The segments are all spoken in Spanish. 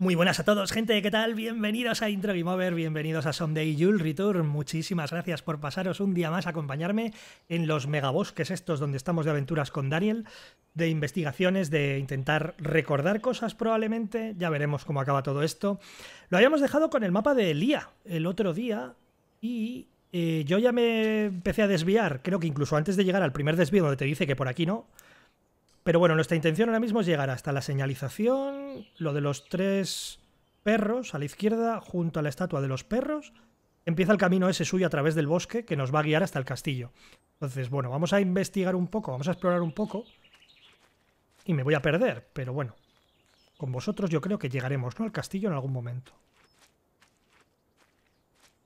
Muy buenas a todos, gente, ¿qué tal? Bienvenidos a Intro Game bienvenidos a Sunday Yule Return. Muchísimas gracias por pasaros un día más a acompañarme en los megabosques estos donde estamos de aventuras con Daniel, de investigaciones, de intentar recordar cosas probablemente, ya veremos cómo acaba todo esto. Lo habíamos dejado con el mapa de Elía el otro día y eh, yo ya me empecé a desviar, creo que incluso antes de llegar al primer desvío donde te dice que por aquí no. Pero bueno, nuestra intención ahora mismo es llegar hasta la señalización lo de los tres perros a la izquierda, junto a la estatua de los perros, empieza el camino ese suyo a través del bosque que nos va a guiar hasta el castillo. Entonces, bueno, vamos a investigar un poco, vamos a explorar un poco. Y me voy a perder, pero bueno. Con vosotros yo creo que llegaremos, ¿no? Al castillo en algún momento.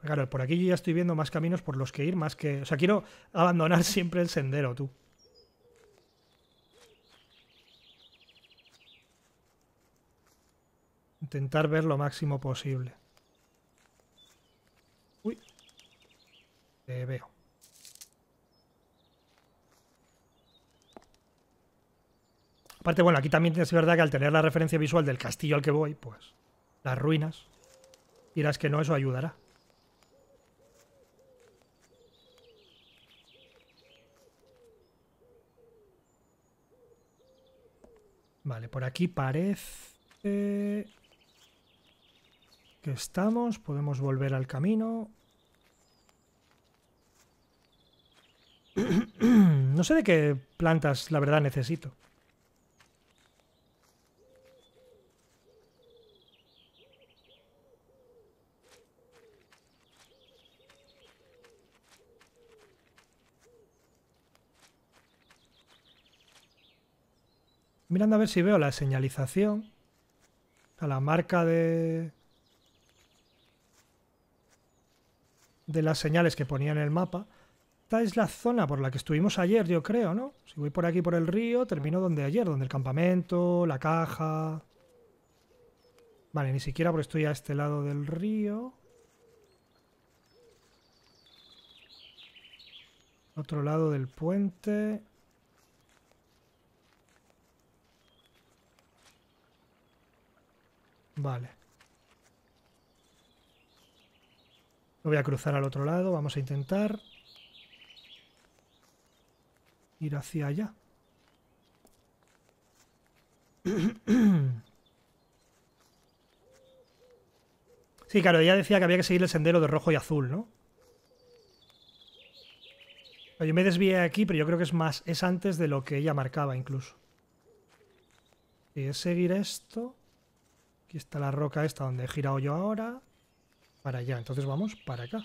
Claro, por aquí ya estoy viendo más caminos por los que ir, más que... O sea, quiero abandonar siempre el sendero, tú. intentar ver lo máximo posible. Uy. Te veo. Aparte, bueno, aquí también es verdad que al tener la referencia visual del castillo al que voy, pues las ruinas, dirás que no, eso ayudará. Vale, por aquí parece que estamos, podemos volver al camino. no sé de qué plantas la verdad necesito. Mirando a ver si veo la señalización, a la marca de de las señales que ponía en el mapa. Esta es la zona por la que estuvimos ayer, yo creo, ¿no? Si voy por aquí por el río, termino donde ayer, donde el campamento, la caja... Vale, ni siquiera porque estoy a este lado del río. Otro lado del puente. Vale. voy a cruzar al otro lado, vamos a intentar ir hacia allá. Sí, claro, ella decía que había que seguir el sendero de rojo y azul, ¿no? Yo me desvié aquí, pero yo creo que es más, es antes de lo que ella marcaba incluso. Y eh, es seguir esto. Aquí está la roca esta donde he girado yo ahora para allá. Entonces vamos para acá.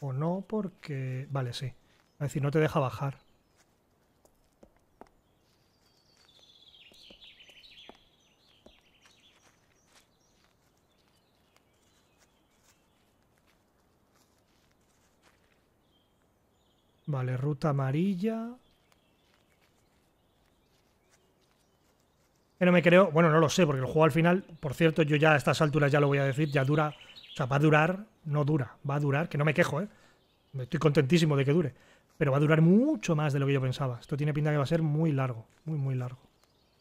O no, porque... Vale, sí. Es decir, no te deja bajar. Vale, ruta amarilla. no me creo, bueno, no lo sé, porque el juego al final, por cierto, yo ya a estas alturas ya lo voy a decir, ya dura, o sea, va a durar, no dura, va a durar, que no me quejo, ¿eh? Estoy contentísimo de que dure, pero va a durar mucho más de lo que yo pensaba. Esto tiene pinta que va a ser muy largo, muy, muy largo.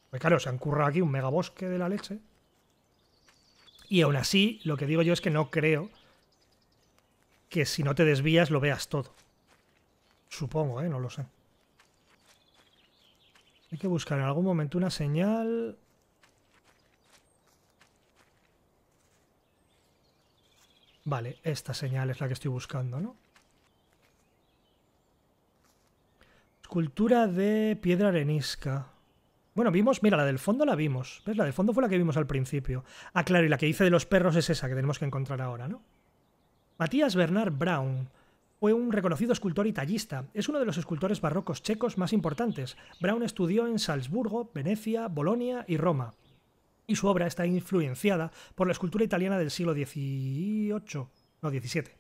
Pues claro, se han currado aquí un megabosque de la leche. Y aún así, lo que digo yo es que no creo que si no te desvías lo veas todo. Supongo, ¿eh? No lo sé. Hay que buscar en algún momento una señal. Vale, esta señal es la que estoy buscando, ¿no? Escultura de piedra arenisca. Bueno, vimos, mira, la del fondo la vimos. ¿Ves? La del fondo fue la que vimos al principio. Ah, claro, y la que hice de los perros es esa que tenemos que encontrar ahora, ¿no? Matías Bernard Brown fue un reconocido escultor y tallista. Es uno de los escultores barrocos checos más importantes. Brown estudió en Salzburgo, Venecia, Bolonia y Roma. Y su obra está influenciada por la escultura italiana del siglo XVIII, no XVII.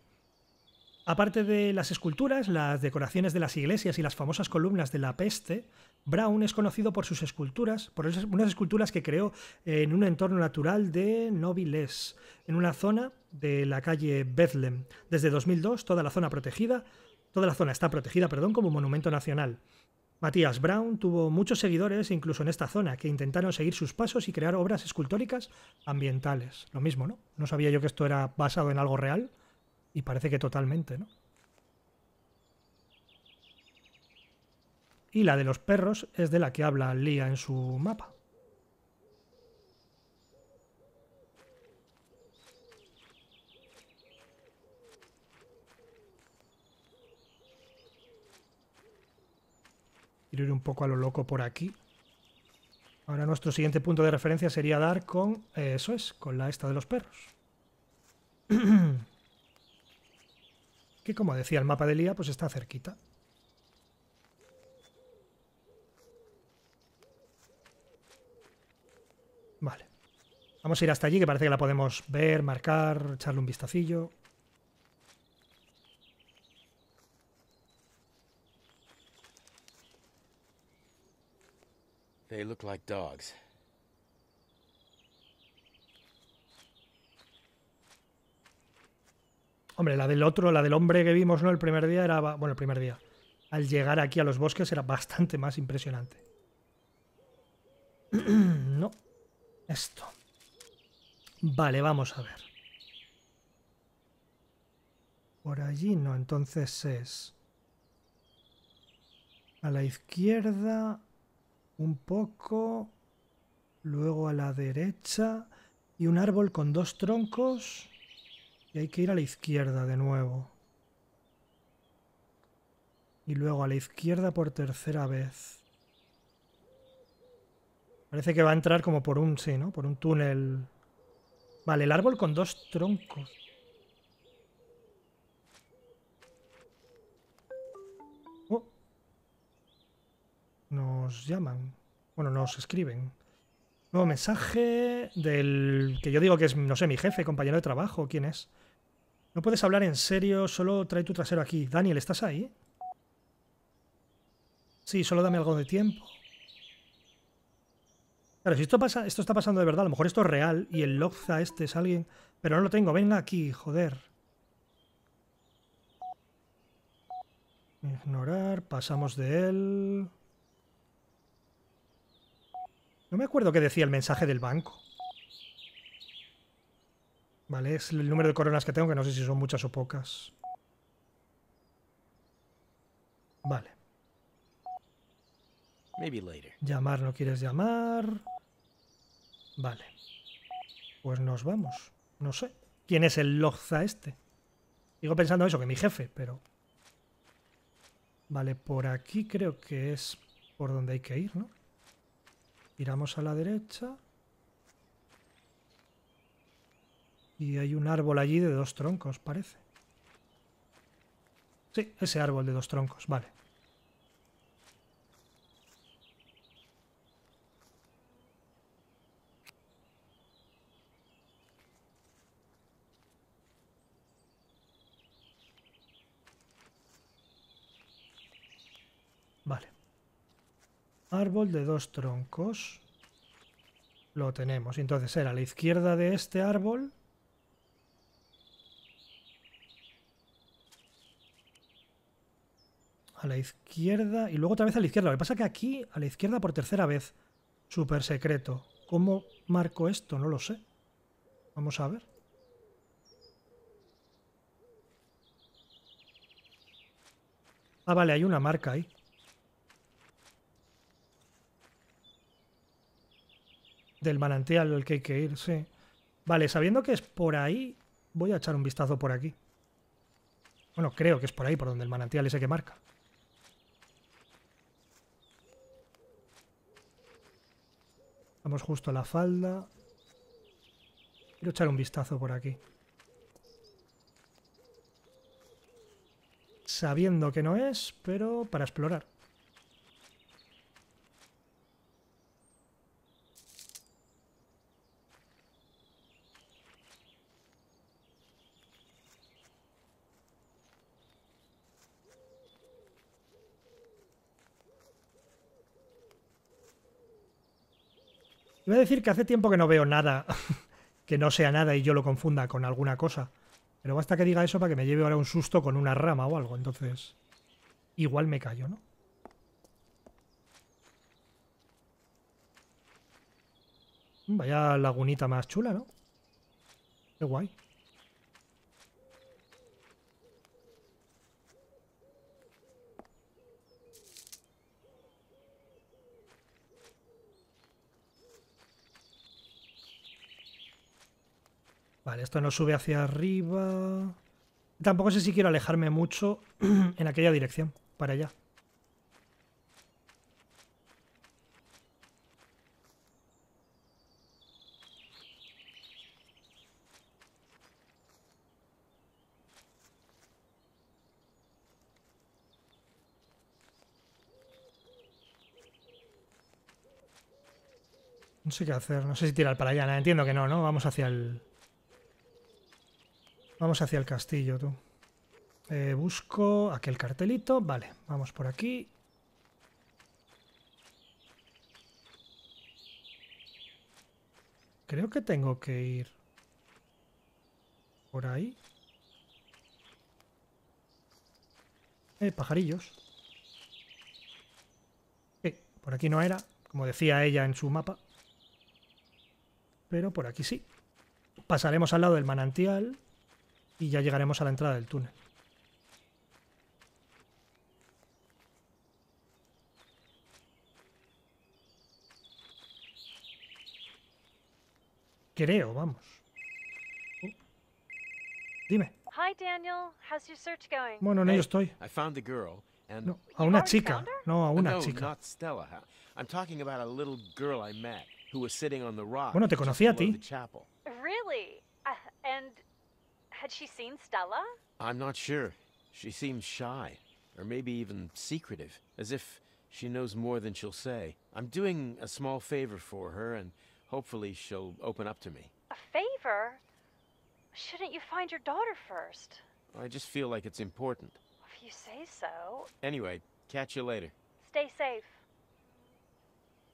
Aparte de las esculturas, las decoraciones de las iglesias y las famosas columnas de la peste, Brown es conocido por sus esculturas, por unas esculturas que creó en un entorno natural de Nobiles, en una zona de la calle Bethlehem. Desde 2002, toda la zona protegida, toda la zona está protegida, perdón, como monumento nacional. Matías Brown tuvo muchos seguidores incluso en esta zona que intentaron seguir sus pasos y crear obras escultóricas ambientales. Lo mismo, ¿no? No sabía yo que esto era basado en algo real. Y parece que totalmente, ¿no? Y la de los perros es de la que habla Lía en su mapa. Quiero ir un poco a lo loco por aquí. Ahora nuestro siguiente punto de referencia sería dar con... Eh, eso es, con la esta de los perros. que como decía el mapa de Lía, pues está cerquita. Vale. Vamos a ir hasta allí, que parece que la podemos ver, marcar, echarle un vistacillo. Hombre, la del otro, la del hombre que vimos, ¿no? El primer día era. Bueno, el primer día. Al llegar aquí a los bosques era bastante más impresionante. no. Esto. Vale, vamos a ver. Por allí no, entonces es... A la izquierda, un poco, luego a la derecha, y un árbol con dos troncos hay que ir a la izquierda de nuevo. Y luego a la izquierda por tercera vez. Parece que va a entrar como por un... Sí, ¿no? Por un túnel. Vale, el árbol con dos troncos. Oh. Nos llaman. Bueno, nos escriben. Nuevo mensaje del que yo digo que es, no sé, mi jefe, compañero de trabajo, ¿quién es? No puedes hablar en serio, solo trae tu trasero aquí. Daniel, ¿estás ahí? Sí, solo dame algo de tiempo. Claro, si esto, pasa, esto está pasando de verdad, a lo mejor esto es real y el loza este es alguien... Pero no lo tengo, venga aquí, joder. Ignorar, pasamos de él... No me acuerdo qué decía el mensaje del banco. Vale, es el número de coronas que tengo, que no sé si son muchas o pocas. Vale. Llamar no quieres llamar. Vale. Pues nos vamos. No sé. ¿Quién es el Loza este? Digo pensando eso, que mi jefe, pero... Vale, por aquí creo que es por donde hay que ir, ¿no? Miramos a la derecha. Y hay un árbol allí de dos troncos, parece. Sí, ese árbol de dos troncos, vale. Vale. Árbol de dos troncos. Lo tenemos. Entonces era a la izquierda de este árbol a la izquierda y luego otra vez a la izquierda. Lo que pasa es que aquí, a la izquierda por tercera vez. Súper secreto. ¿Cómo marco esto? No lo sé. Vamos a ver. Ah, vale, hay una marca ahí. Del manantial al que hay que ir, sí. Vale, sabiendo que es por ahí, voy a echar un vistazo por aquí. Bueno, creo que es por ahí, por donde el manantial ese que marca. Vamos justo a la falda. Quiero echar un vistazo por aquí. Sabiendo que no es, pero para explorar. Iba a decir que hace tiempo que no veo nada que no sea nada y yo lo confunda con alguna cosa. Pero basta que diga eso para que me lleve ahora un susto con una rama o algo. Entonces, igual me callo, ¿no? Vaya lagunita más chula, ¿no? Qué guay. esto no sube hacia arriba. Tampoco sé si quiero alejarme mucho en aquella dirección, para allá. No sé qué hacer, no sé si tirar para allá, entiendo que no, ¿no? Vamos hacia el, Vamos hacia el castillo, tú. Eh, busco aquel cartelito. Vale, vamos por aquí. Creo que tengo que ir por ahí. Eh, pajarillos. Eh, por aquí no era, como decía ella en su mapa. Pero por aquí sí. Pasaremos al lado del manantial y ya llegaremos a la entrada del túnel. Creo, vamos. Uh. Dime. Hi Daniel, how's your search going? Bueno, en ello estoy. I found the girl and no, a una chica, no a una chica. not Stella. I'm talking about a little girl I met who was sitting on the rock. Bueno, te conocí a ti. Really? Uh, and Had she seen Stella? I'm not sure. She seems shy, or maybe even secretive, as if she knows more than she'll say. I'm doing a small favor for her, and hopefully she'll open up to me. A favor? Shouldn't you find your daughter first? I just feel like it's important. If you say so. Anyway, catch you later. Stay safe.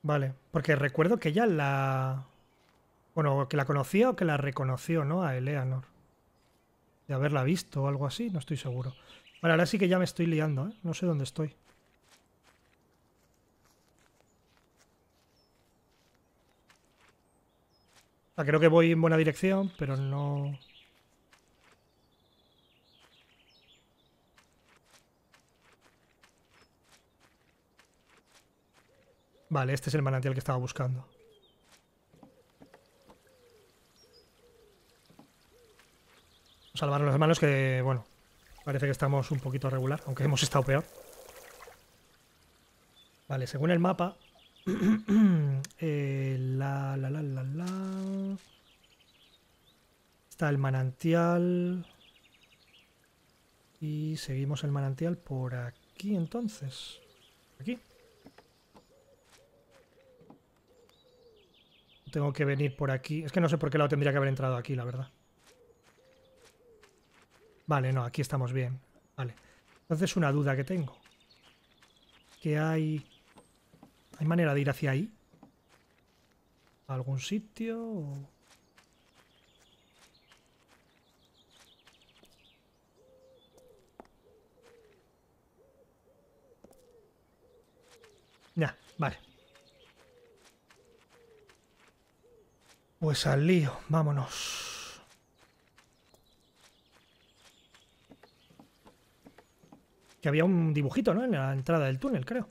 Vale, porque recuerdo que ella la... Bueno, que la conocía o que la reconoció, ¿no? A Eleanor. haberla visto o algo así, no estoy seguro. ahora sí que ya me estoy liando, ¿eh? No sé dónde estoy. creo que voy en buena dirección, pero no... Vale, este es el manantial que estaba buscando. a las manos que, bueno, parece que estamos un poquito regular, aunque hemos estado peor. Vale, según el mapa... Eh, la, la, la, Está el manantial... Y seguimos el manantial por aquí entonces. Aquí. Tengo que venir por aquí. Es que no sé por qué lado tendría que haber entrado aquí, la verdad. Vale, no, aquí estamos bien. Vale. Entonces una duda que tengo. Que hay... ¿Hay manera de ir hacia ahí? algún sitio? Ya, vale. Pues al lío, vámonos. Que había un dibujito, ¿no? En la entrada del túnel, creo.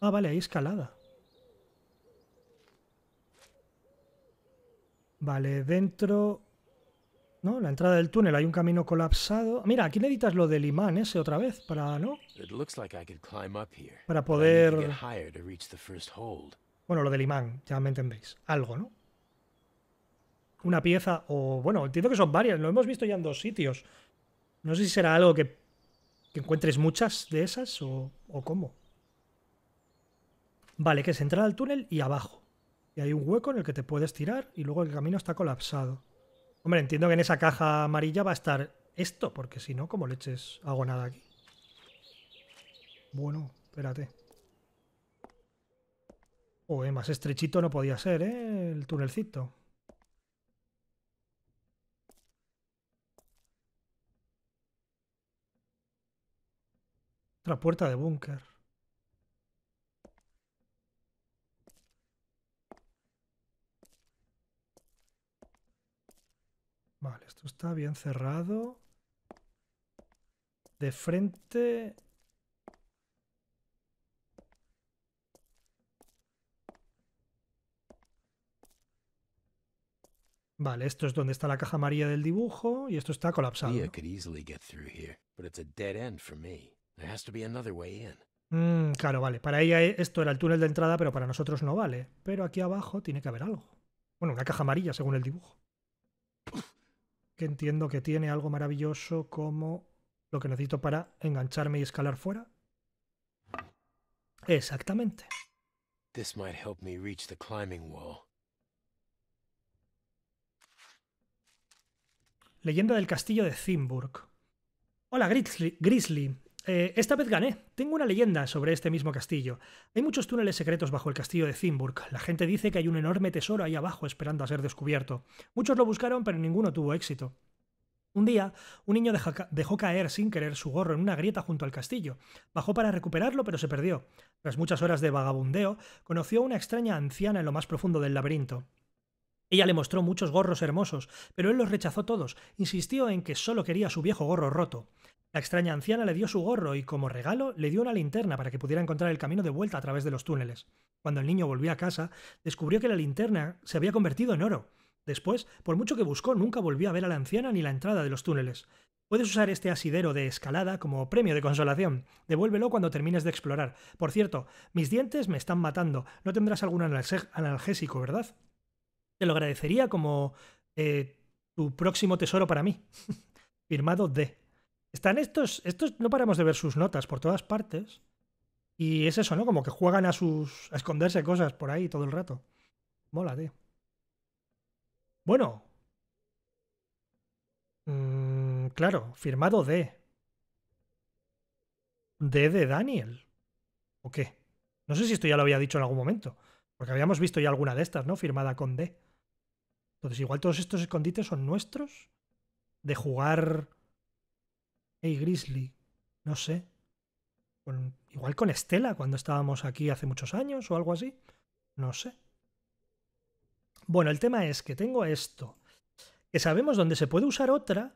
Ah, vale, hay escalada. Vale, dentro... ¿No? La entrada del túnel hay un camino colapsado. Mira, aquí necesitas lo del imán ese otra vez para, ¿no? Para poder... Bueno, lo del imán, ya me entendéis. Algo, ¿no? una pieza o, bueno, entiendo que son varias, lo hemos visto ya en dos sitios. No sé si será algo que, encuentres muchas de esas o, cómo. Vale, que es entrar al túnel y abajo. Y hay un hueco en el que te puedes tirar y luego el camino está colapsado. Hombre, entiendo que en esa caja amarilla va a estar esto, porque si no, como eches hago nada aquí. Bueno, espérate. eh, más estrechito no podía ser, ¿eh? El túnelcito. Otra puerta de búnker. Vale, esto está bien cerrado. De frente... Vale, esto es donde está la caja amarilla del dibujo y esto está colapsado. There mm, claro, vale. Para ella e, esto era el túnel de entrada, pero para nosotros no vale. Pero aquí abajo tiene que haber algo. Bueno, una caja amarilla, según el dibujo. Que entiendo que tiene algo maravilloso como lo que necesito para engancharme y escalar fuera. Exactamente. Leyenda del castillo de Zimburg. Hola, Grizzly. Eh, esta vez gané. Tengo una leyenda sobre este mismo castillo. Hay muchos túneles secretos bajo el castillo de Zimburg. La gente dice que hay un enorme tesoro ahí abajo esperando a ser descubierto. Muchos lo buscaron, pero ninguno tuvo éxito. Un día, un niño dejó caer sin querer su gorro en una grieta junto al castillo. Bajó para recuperarlo, pero se perdió. Tras muchas horas de vagabundeo, conoció a una extraña anciana en lo más profundo del laberinto. Ella le mostró muchos gorros hermosos, pero él los rechazó todos. Insistió en que solo quería su viejo gorro roto. La extraña anciana le dio su gorro y, como regalo, le dio una linterna para que pudiera encontrar el camino de vuelta a través de los túneles. Cuando el niño volvió a casa, descubrió que la linterna se había convertido en oro. Después, por mucho que buscó, nunca volvió a ver a la anciana ni la entrada de los túneles. Puedes usar este asidero de escalada como premio de consolación. Devuélvelo cuando termines de explorar. Por cierto, mis dientes me están matando. No tendrás algún analgésico, ¿verdad? Te lo agradecería como eh, tu próximo tesoro para mí. Firmado D. Están estos, estos no paramos de ver sus notas por todas partes. Y es eso, ¿no? Como que juegan a sus. a esconderse cosas por ahí todo el rato. Mola, tío. Bueno. Mm, claro, firmado D. D de Daniel. ¿O qué? No sé si esto ya lo había dicho en algún momento. Porque habíamos visto ya alguna de estas, ¿no? Firmada con D. Entonces, igual todos estos escondites son nuestros. De jugar Hey Grizzly, no sé. igual con Estela, cuando estábamos aquí hace muchos años o algo así. No sé. Bueno, el tema es que tengo esto, que sabemos dónde se puede usar otra.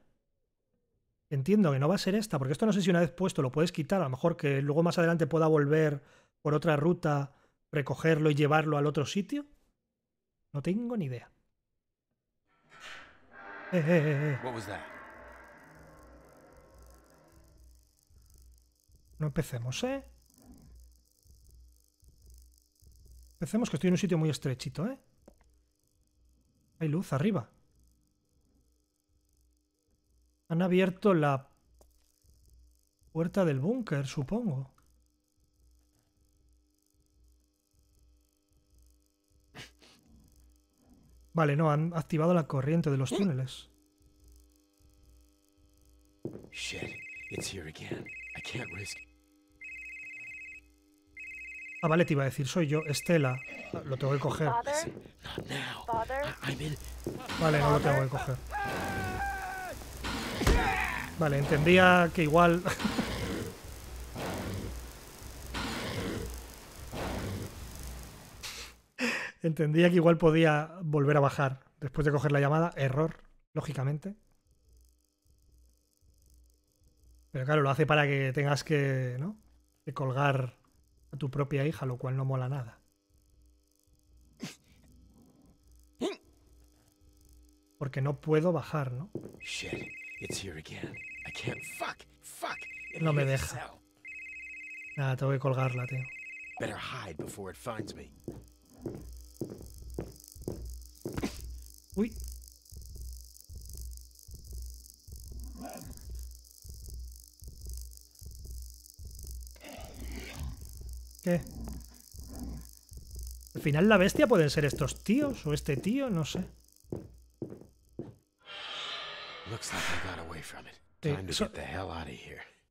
Entiendo que no va a ser esta, porque esto no sé si una vez puesto lo puedes quitar, a lo mejor que luego más adelante pueda volver por otra ruta, recogerlo y llevarlo al otro sitio. No tengo ni idea. Eh, eh, eh, No empecemos, ¿eh? Empecemos que estoy en un sitio muy estrechito, ¿eh? Hay luz arriba. Han abierto la puerta del búnker, supongo. Vale, no, han activado la corriente de los túneles. Shit, it's here again. I can't risk Ah, vale, te iba a decir, soy yo, Estela. Ah, lo tengo que coger. Ah, vale, no lo tengo que coger. Vale, entendía que igual... entendía que igual podía volver a bajar después de coger la llamada. Error, lógicamente. Pero claro, lo hace para que tengas que, ¿no? de colgar a tu propia hija, lo cual no mola nada. Porque no puedo bajar, ¿no? No me deja. Nada, tengo que colgarla, tío. Uy. Al final la bestia pueden ser estos tíos o este tío, no sé.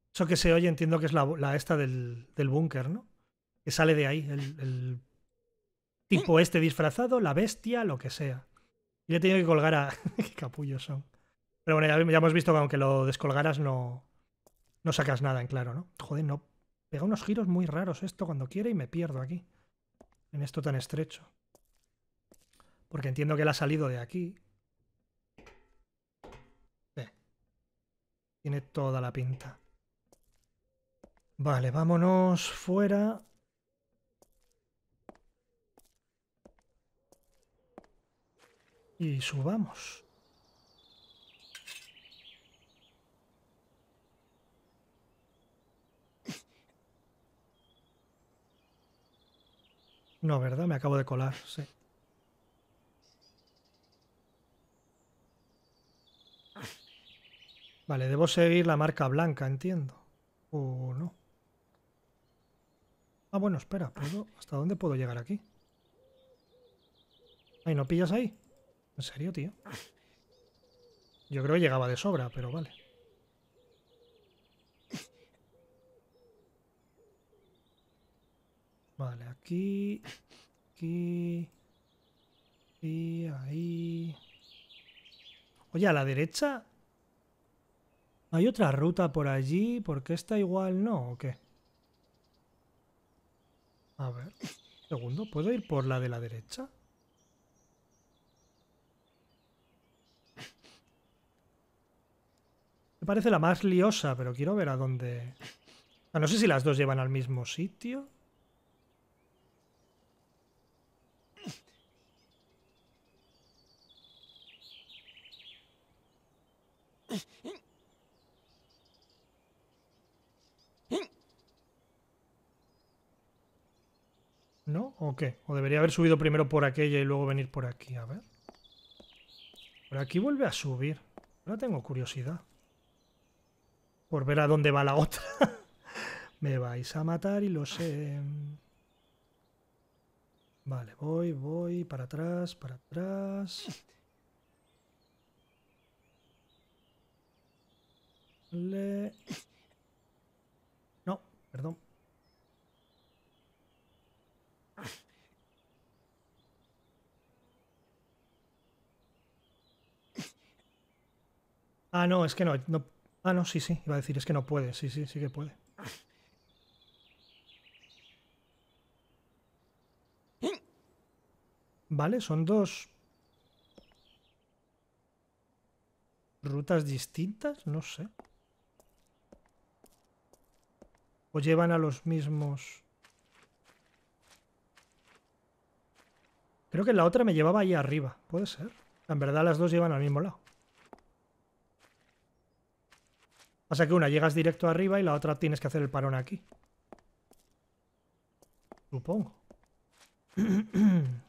eso, que se oye entiendo que es la, esta del, del búnker, ¿no? Que sale de ahí, el, tipo mm. este disfrazado, la bestia, lo que sea. Y le he tenido que colgar a... ¡Qué capullos son! Pero bueno, ya, hemos visto que aunque lo descolgaras no, no sacas nada en claro, ¿no? Joder, no Pega unos giros muy raros esto cuando quiere y me pierdo aquí. En esto tan estrecho. Porque entiendo que él ha salido de aquí. Tiene toda la pinta. Vale, vámonos fuera. Y subamos. No, ¿verdad? Me acabo de colar, sí. Vale, debo seguir la marca blanca, entiendo. ¿O no? Ah, bueno, espera, ¿hasta dónde puedo llegar aquí? Ay, ¿no pillas ahí? ¿En serio, tío? Yo creo que llegaba de sobra, pero vale. Vale, aquí, aquí y ahí. Oye, a la derecha hay otra ruta por allí, porque esta igual no, ¿o qué? A ver, segundo, ¿puedo ir por la de la derecha? Me parece la más liosa, pero quiero ver a dónde... Ah, no sé si las dos llevan al mismo sitio. ¿No? ¿O qué? ¿O debería haber subido primero por aquella y luego venir por aquí? A ver. Por aquí vuelve a subir. Ahora tengo curiosidad. Por ver a dónde va la otra. Me vais a matar y lo sé. Vale, voy, voy, para atrás, para atrás. No, perdón. Ah, no, es que no, no, Ah, no, sí, sí. Iba a decir, es que no puede. Sí, sí, sí que puede. Vale, son dos... Rutas distintas, no sé. o llevan a los mismos. Creo que la otra me llevaba ahí arriba, puede ser. En verdad las dos llevan al mismo lado. Pasa que una llegas directo arriba y la otra tienes que hacer el parón aquí. Supongo.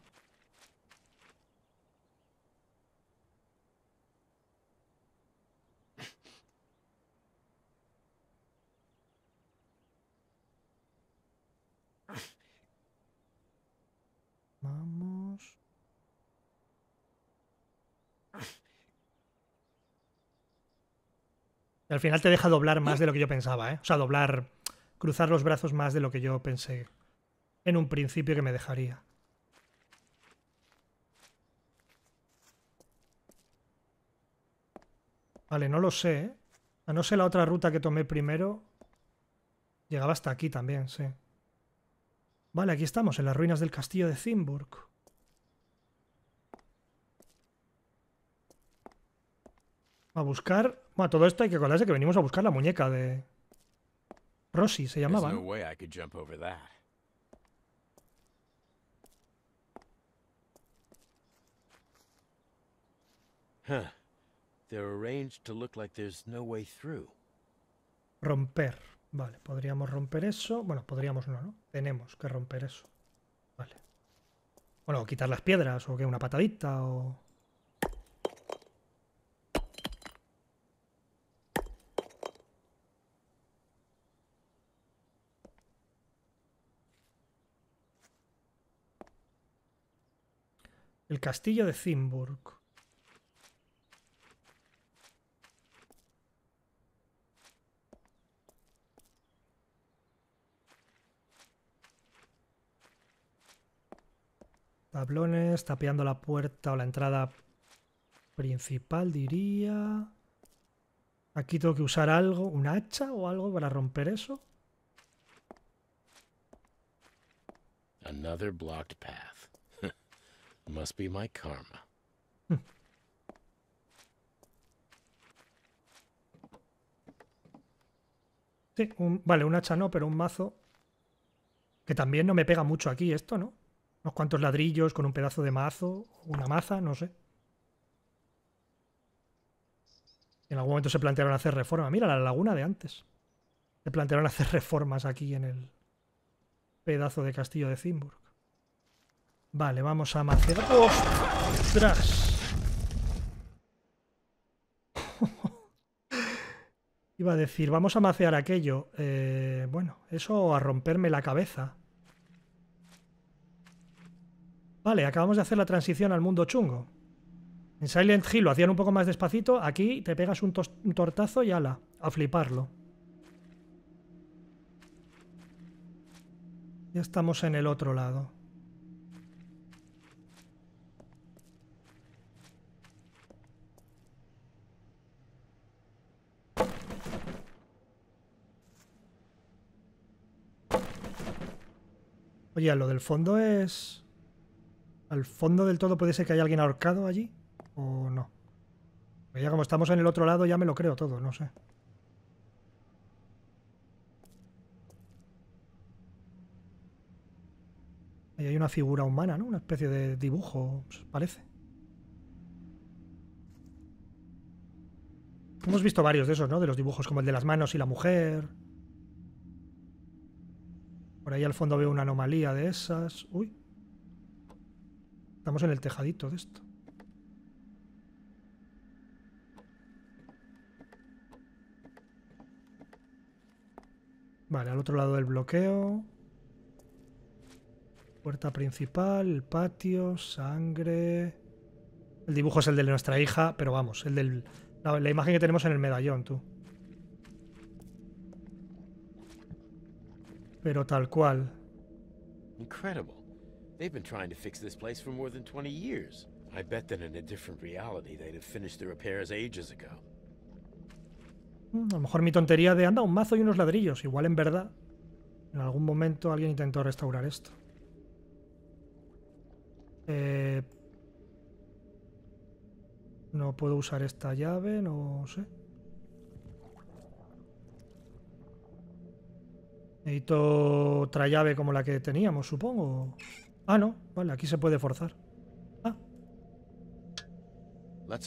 Al final te deja doblar más de lo que yo pensaba, ¿eh? O sea, doblar, cruzar los brazos más de lo que yo pensé en un principio que me dejaría. Vale, no lo sé, ¿eh? A no ser la otra ruta que tomé primero, llegaba hasta aquí también, sí. Vale, aquí estamos, en las ruinas del castillo de Zimburg. A buscar... Bueno, todo esto hay que acordarse que venimos a buscar la muñeca de... Rosy se llamaba. Romper. Vale, podríamos romper eso. Bueno, podríamos no, ¿no? Tenemos que romper eso. Vale. Bueno, quitar las piedras, o que una patadita, o... El castillo de Zimburg. Tablones, tapeando la puerta o la entrada principal, diría. Aquí tengo que usar algo, un hacha o algo para romper eso. Another blocked path. Must be my karma. Sí, vale, un hacha no, pero un mazo. Que también no me pega mucho aquí esto, ¿no? Unos cuantos ladrillos con un pedazo de mazo, una maza, no sé. En algún momento se plantearon hacer reforma. Mira, la laguna de antes. Se plantearon hacer reformas aquí en el pedazo de castillo de Zimburg Vale, vamos a macerar. ¡Ostras! Iba a decir, vamos a macear aquello. Eh, bueno, eso a romperme la cabeza. Vale, acabamos de hacer la transición al mundo chungo. En Silent Hill lo hacían un poco más despacito. Aquí te pegas un tortazo y ala, a fliparlo. Ya estamos en el otro lado. Oye, lo del fondo es... ¿Al fondo del todo puede ser que haya alguien ahorcado allí? ¿O no? Pues ya como estamos en el otro lado ya me lo creo todo, no sé. Ahí hay una figura humana, ¿no? Una especie de dibujo, pues, parece. Hemos visto varios de esos, ¿no? De los dibujos, como el de las manos y la mujer. Por ahí al fondo veo una anomalía de esas. Uy. Estamos en el tejadito de esto. Vale, al otro lado del bloqueo. Puerta principal, patio, sangre... El dibujo es el de nuestra hija, pero vamos, el del... la imagen que tenemos en el medallón, tú. Pero tal cual. Incredible. They've been trying to fix this place for more than 20 years. I bet that in a different reality they'd have finished the repairs ages ago. Mm, a lo mejor mi tontería de anda un mazo y unos ladrillos, igual en verdad. En algún momento alguien intentó restaurar esto. Eh... No puedo usar esta llave, no sé. Necesito otra llave como la que teníamos, supongo. Ah, no. Vale, aquí se puede forzar. Los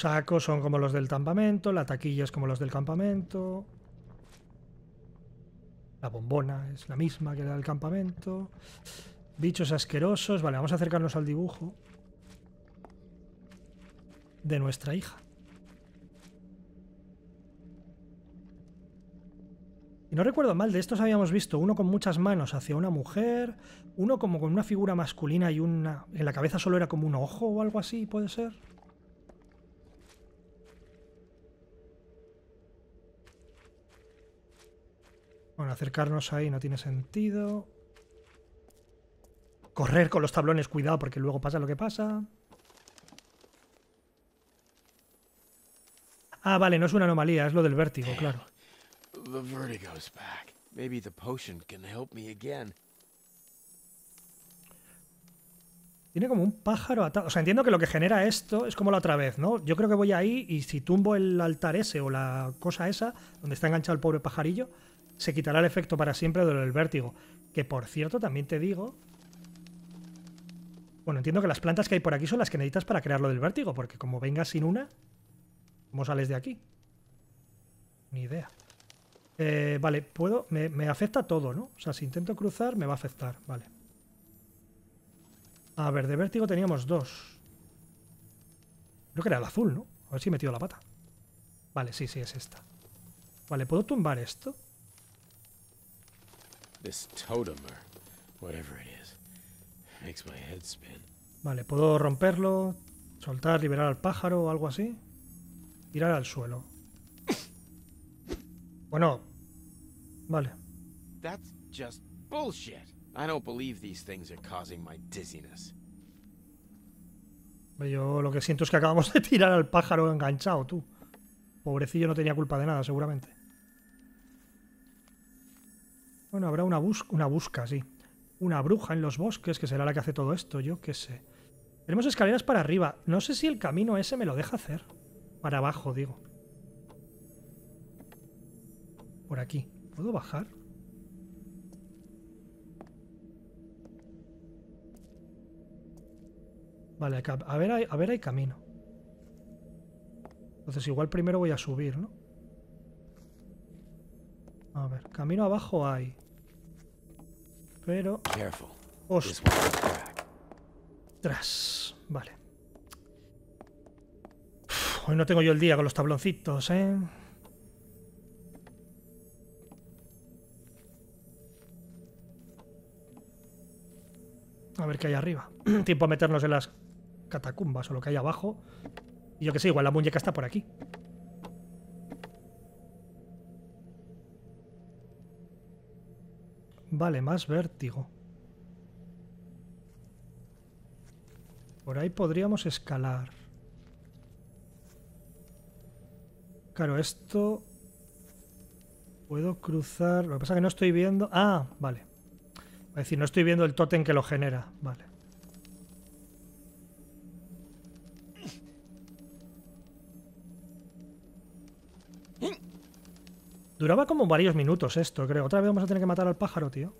sacos son como los del campamento, la taquilla es como los del campamento. La bombona es la misma que la del campamento. Bichos asquerosos. Vale, vamos a acercarnos al dibujo de nuestra hija. Y no recuerdo mal, de estos habíamos visto uno con muchas manos hacia una mujer, uno como con una figura masculina y una... En la cabeza solo era como un ojo o algo así, puede ser. Bueno, acercarnos ahí no tiene sentido. Correr con los tablones, cuidado, porque luego pasa lo que pasa. Ah, vale, no es una anomalía, es lo del vértigo, claro. Tiene como un pájaro atado. O sea, entiendo que lo que genera esto es como la otra vez, ¿no? Yo creo que voy ahí y si tumbo el altar ese o la cosa esa, donde está enganchado el pobre pajarillo, se quitará el efecto para siempre del vértigo. Que por cierto, también te digo. Bueno, entiendo que las plantas que hay por aquí son las que necesitas para crear lo del vértigo, porque como vengas sin una, ¿cómo sales de aquí? Ni idea. Eh, vale, puedo. Me, me, afecta todo, ¿no? O sea, si intento cruzar, me va a afectar. Vale. A ver, de vértigo teníamos dos. Creo que era el azul, ¿no? A ver si he metido la pata. Vale, sí, sí, es esta. Vale, ¿puedo tumbar esto? Vale, ¿puedo romperlo? Soltar, liberar al pájaro o algo así. Tirar al suelo. Bueno, Vale. That's just bullshit. I don't believe these things are causing my dizziness. Yo lo que siento es que acabamos de tirar al pájaro enganchado, tú. Pobrecillo no tenía culpa de nada, seguramente. Bueno, habrá una, una busca, sí. Una bruja en los bosques, que será la que hace todo esto, yo qué sé. Tenemos escaleras para arriba. No sé si el camino ese me lo deja hacer. Para abajo, digo. Por aquí. ¿Puedo bajar? Vale, a ver, hay, a ver, hay camino. Entonces igual primero voy a subir, ¿no? A ver, camino abajo hay. Pero... ...tras. Vale. hoy no tengo yo el día con los tabloncitos, ¿eh? A ver qué hay arriba. Tiempo a meternos en las catacumbas o lo que hay abajo. Y yo que sé, igual la muñeca está por aquí. Vale, más vértigo. Por ahí podríamos escalar. Claro, esto... Puedo cruzar... Lo que pasa es que no estoy viendo... Ah, vale. Es decir, no estoy viendo el tótem que lo genera. Vale. Duraba como varios minutos esto, creo. Otra vez vamos a tener que matar al pájaro, tío.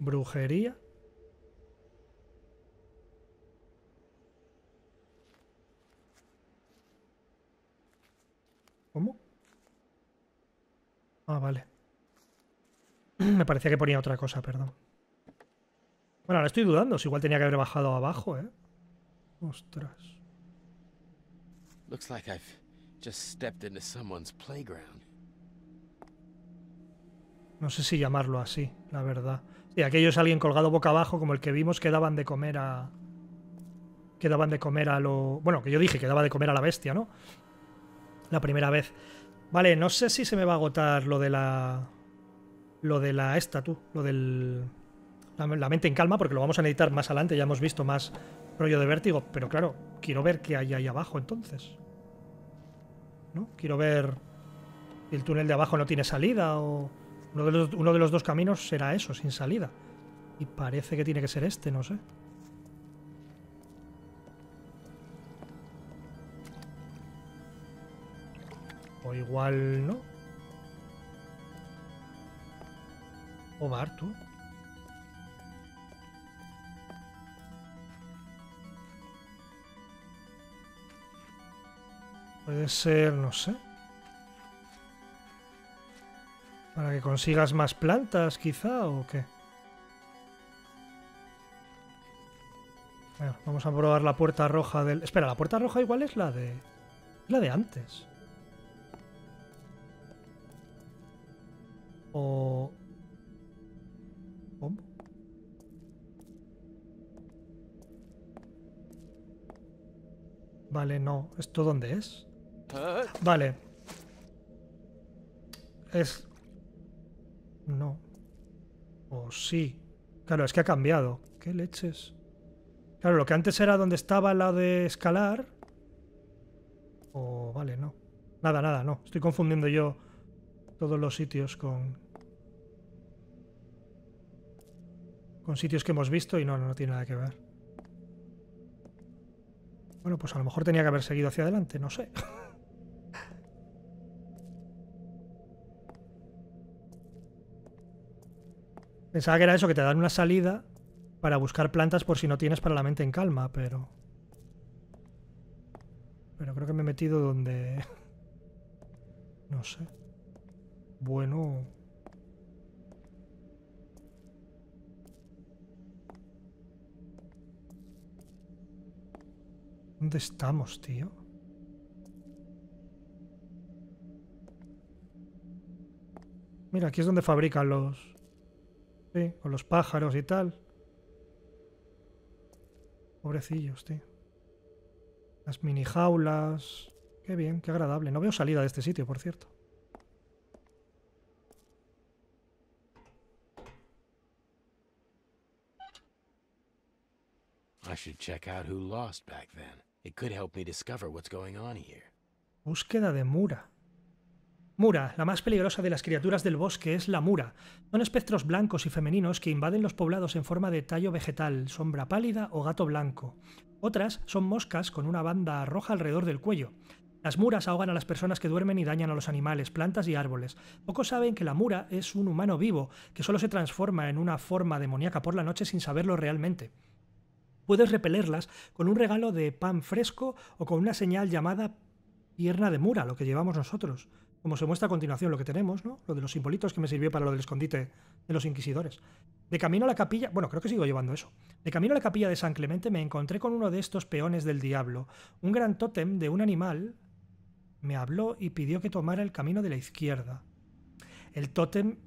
Brujería. ¿Cómo? Ah, vale. Me parecía que ponía otra cosa, perdón. Bueno, ahora estoy dudando. Si igual tenía que haber bajado abajo, ¿eh? Ostras. Looks like I've just stepped into someone's playground. No sé si llamarlo así, la verdad. Sí, aquello es alguien colgado boca abajo, como el que vimos que daban de comer a. Que daban de comer a lo. Bueno, que yo dije que daba de comer a la bestia, ¿no? La primera vez. Vale, no sé si se me va a agotar lo de la... Lo de la esta, tú. Lo del... La, mente en calma, porque lo vamos a necesitar más adelante. Ya hemos visto más rollo de vértigo. Pero claro, quiero ver qué hay ahí abajo, entonces. ¿No? Quiero ver si el túnel de abajo no tiene salida o... uno de los dos caminos será eso, sin salida. Y parece que tiene que ser este, no sé. igual no. O Bar, tú. Puede ser, no sé. Para que consigas más plantas, quizá, o qué. vamos a probar la puerta roja del... Espera, la puerta roja igual es la de... La de antes. O... Vale, no. ¿Esto dónde es? Vale. Es... No. O sí. Claro, es que ha cambiado. ¿Qué leches? Claro, lo que antes era donde estaba la de escalar... O vale, no. Nada, nada, no. Estoy confundiendo yo todos los sitios con, con sitios que hemos visto y no, no tiene nada que ver. Bueno, pues a lo mejor tenía que haber seguido hacia adelante, no sé. Pensaba que era eso, que te dan una salida para buscar plantas por si no tienes para la mente en calma, pero... Pero creo que me he metido donde... No sé. Bueno. ¿Dónde estamos, tío? Mira, aquí es donde fabrican los... Sí, con los pájaros y tal. Pobrecillos, tío. Las mini jaulas. Qué bien, qué agradable. No veo salida de este sitio, por cierto. I should check out who lost back then. It could help me discover what's going on Búsqueda de Mura. Mura, la más peligrosa de las criaturas del bosque, es la Mura. Son espectros blancos y femeninos que invaden los poblados en forma de tallo vegetal, sombra pálida o gato blanco. Otras son moscas con una banda roja alrededor del cuello. Las muras ahogan a las personas que duermen y dañan a los animales, plantas y árboles. Pocos saben que la mura es un humano vivo, que solo se transforma en una forma demoníaca por la noche sin saberlo realmente. Puedes repelerlas con un regalo de pan fresco o con una señal llamada pierna de mura, lo que llevamos nosotros. Como se muestra a continuación lo que tenemos, ¿no? Lo de los simbolitos que me sirvió para lo del escondite de los inquisidores. De camino a la capilla, bueno, creo que sigo llevando eso. De camino a la capilla de San Clemente me encontré con uno de estos peones del diablo, un gran tótem de un animal. Me habló y pidió que tomara el camino de la izquierda. El tótem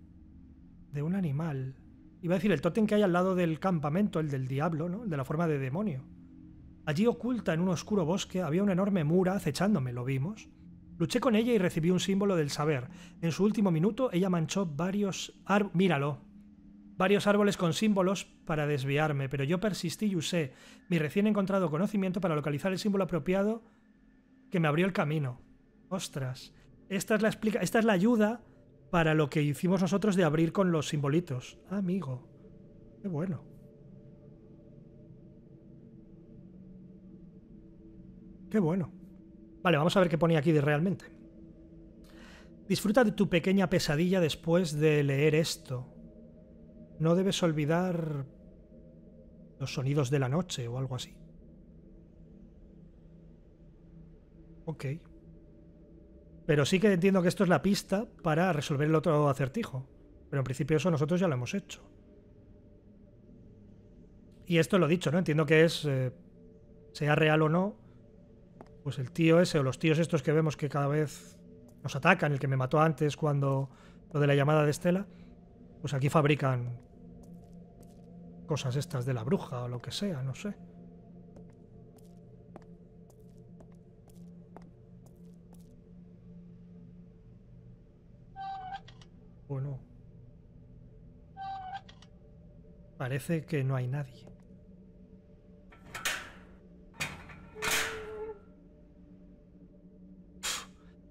de un animal. Iba a decir, el tótem que hay al lado del campamento, el del diablo, ¿no? de la forma de demonio. Allí oculta en un oscuro bosque había una enorme mura acechándome, lo vimos. Luché con ella y recibí un símbolo del saber. En su último minuto ella manchó varios árboles... Míralo. Varios árboles con símbolos para desviarme, pero yo persistí y usé mi recién encontrado conocimiento para localizar el símbolo apropiado que me abrió el camino. Ostras. Esta es la, explica... Esta es la ayuda para lo que hicimos nosotros de abrir con los simbolitos. Ah, amigo. Qué bueno. Qué bueno. Vale, vamos a ver qué ponía aquí de realmente. Disfruta de tu pequeña pesadilla después de leer esto. No debes olvidar los sonidos de la noche o algo así. Ok. Pero sí que entiendo que esto es la pista para resolver el otro acertijo. Pero en principio eso nosotros ya lo hemos hecho. Y esto lo he dicho, ¿no? Entiendo que es, eh, sea real o no, pues el tío ese o los tíos estos que vemos que cada vez nos atacan, el que me mató antes cuando lo de la llamada de Estela, pues aquí fabrican cosas estas de la bruja o lo que sea, no sé. Bueno. Parece que no hay nadie.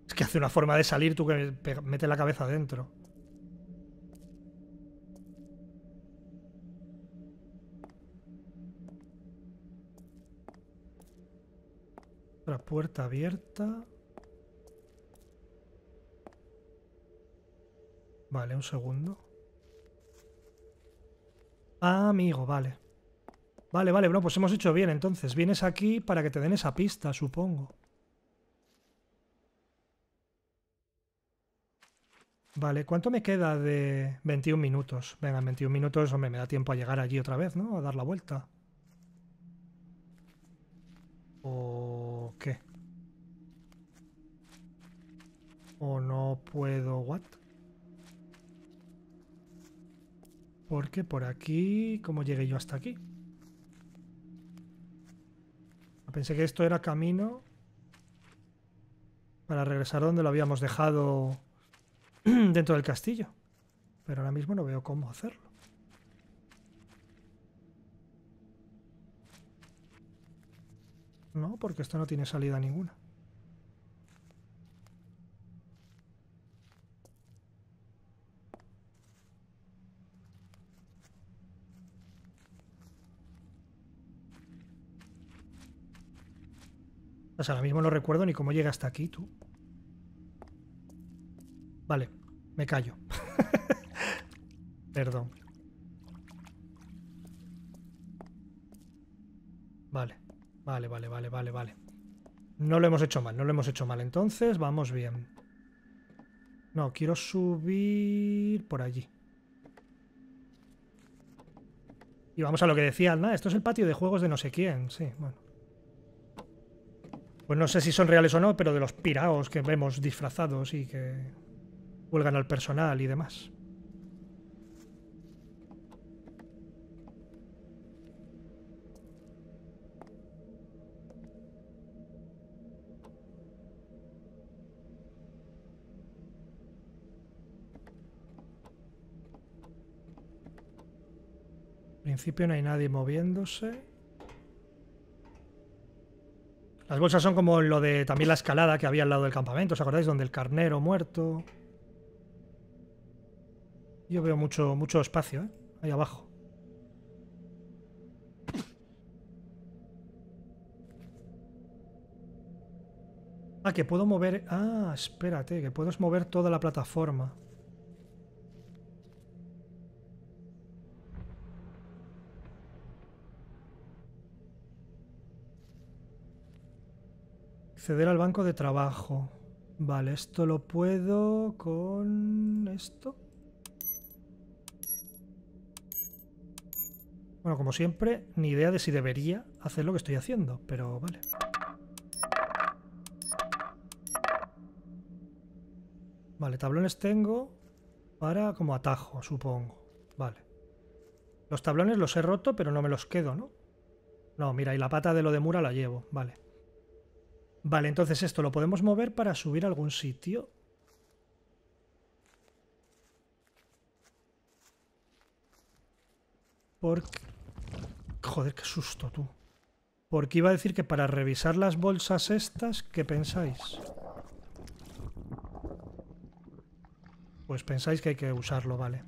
Es que hace una forma de salir tú que mete la cabeza adentro. Otra puerta abierta. Vale, un segundo. Ah, amigo, vale. Vale, vale, bro, pues hemos hecho bien entonces. Vienes aquí para que te den esa pista, supongo. Vale, ¿cuánto me queda de 21 minutos? Venga, en 21 minutos, hombre, me da tiempo a llegar allí otra vez, ¿no? A dar la vuelta. ¿O qué? ¿O no puedo? ¿What? Porque por aquí... ¿Cómo llegué yo hasta aquí? Pensé que esto era camino para regresar donde lo habíamos dejado dentro del castillo. Pero ahora mismo no veo cómo hacerlo. No, porque esto no tiene salida ninguna. ahora mismo no recuerdo ni cómo llega hasta aquí, tú. Vale, me callo. Perdón. Vale, vale, vale, vale, vale, vale. No lo hemos hecho mal, no lo hemos hecho mal. Entonces, vamos bien. No, quiero subir por allí. Y vamos a lo que decía Alna. Esto es el patio de juegos de no sé quién. Sí, bueno pues no sé si son reales o no, pero de los piraos que vemos disfrazados y que huelgan al personal y demás. principio no hay nadie moviéndose. Las bolsas son como lo de también la escalada que había al lado del campamento, ¿os acordáis? Donde el carnero muerto. Yo veo mucho, mucho espacio, ¿eh? Ahí abajo. Ah, que puedo mover... Ah, espérate, que puedes mover toda la plataforma. Acceder al banco de trabajo. Vale, esto lo puedo con esto. Bueno, como siempre, ni idea de si debería hacer lo que estoy haciendo, pero vale. Vale, tablones tengo para como atajo, supongo. Vale. Los tablones los he roto, pero no me los quedo, ¿no? No, mira, y la pata de lo de Mura la llevo, vale. Vale, entonces esto lo podemos mover para subir a algún sitio. Porque... Joder, qué susto, tú. Porque iba a decir que para revisar las bolsas estas, ¿qué pensáis? Pues pensáis que hay que usarlo, vale.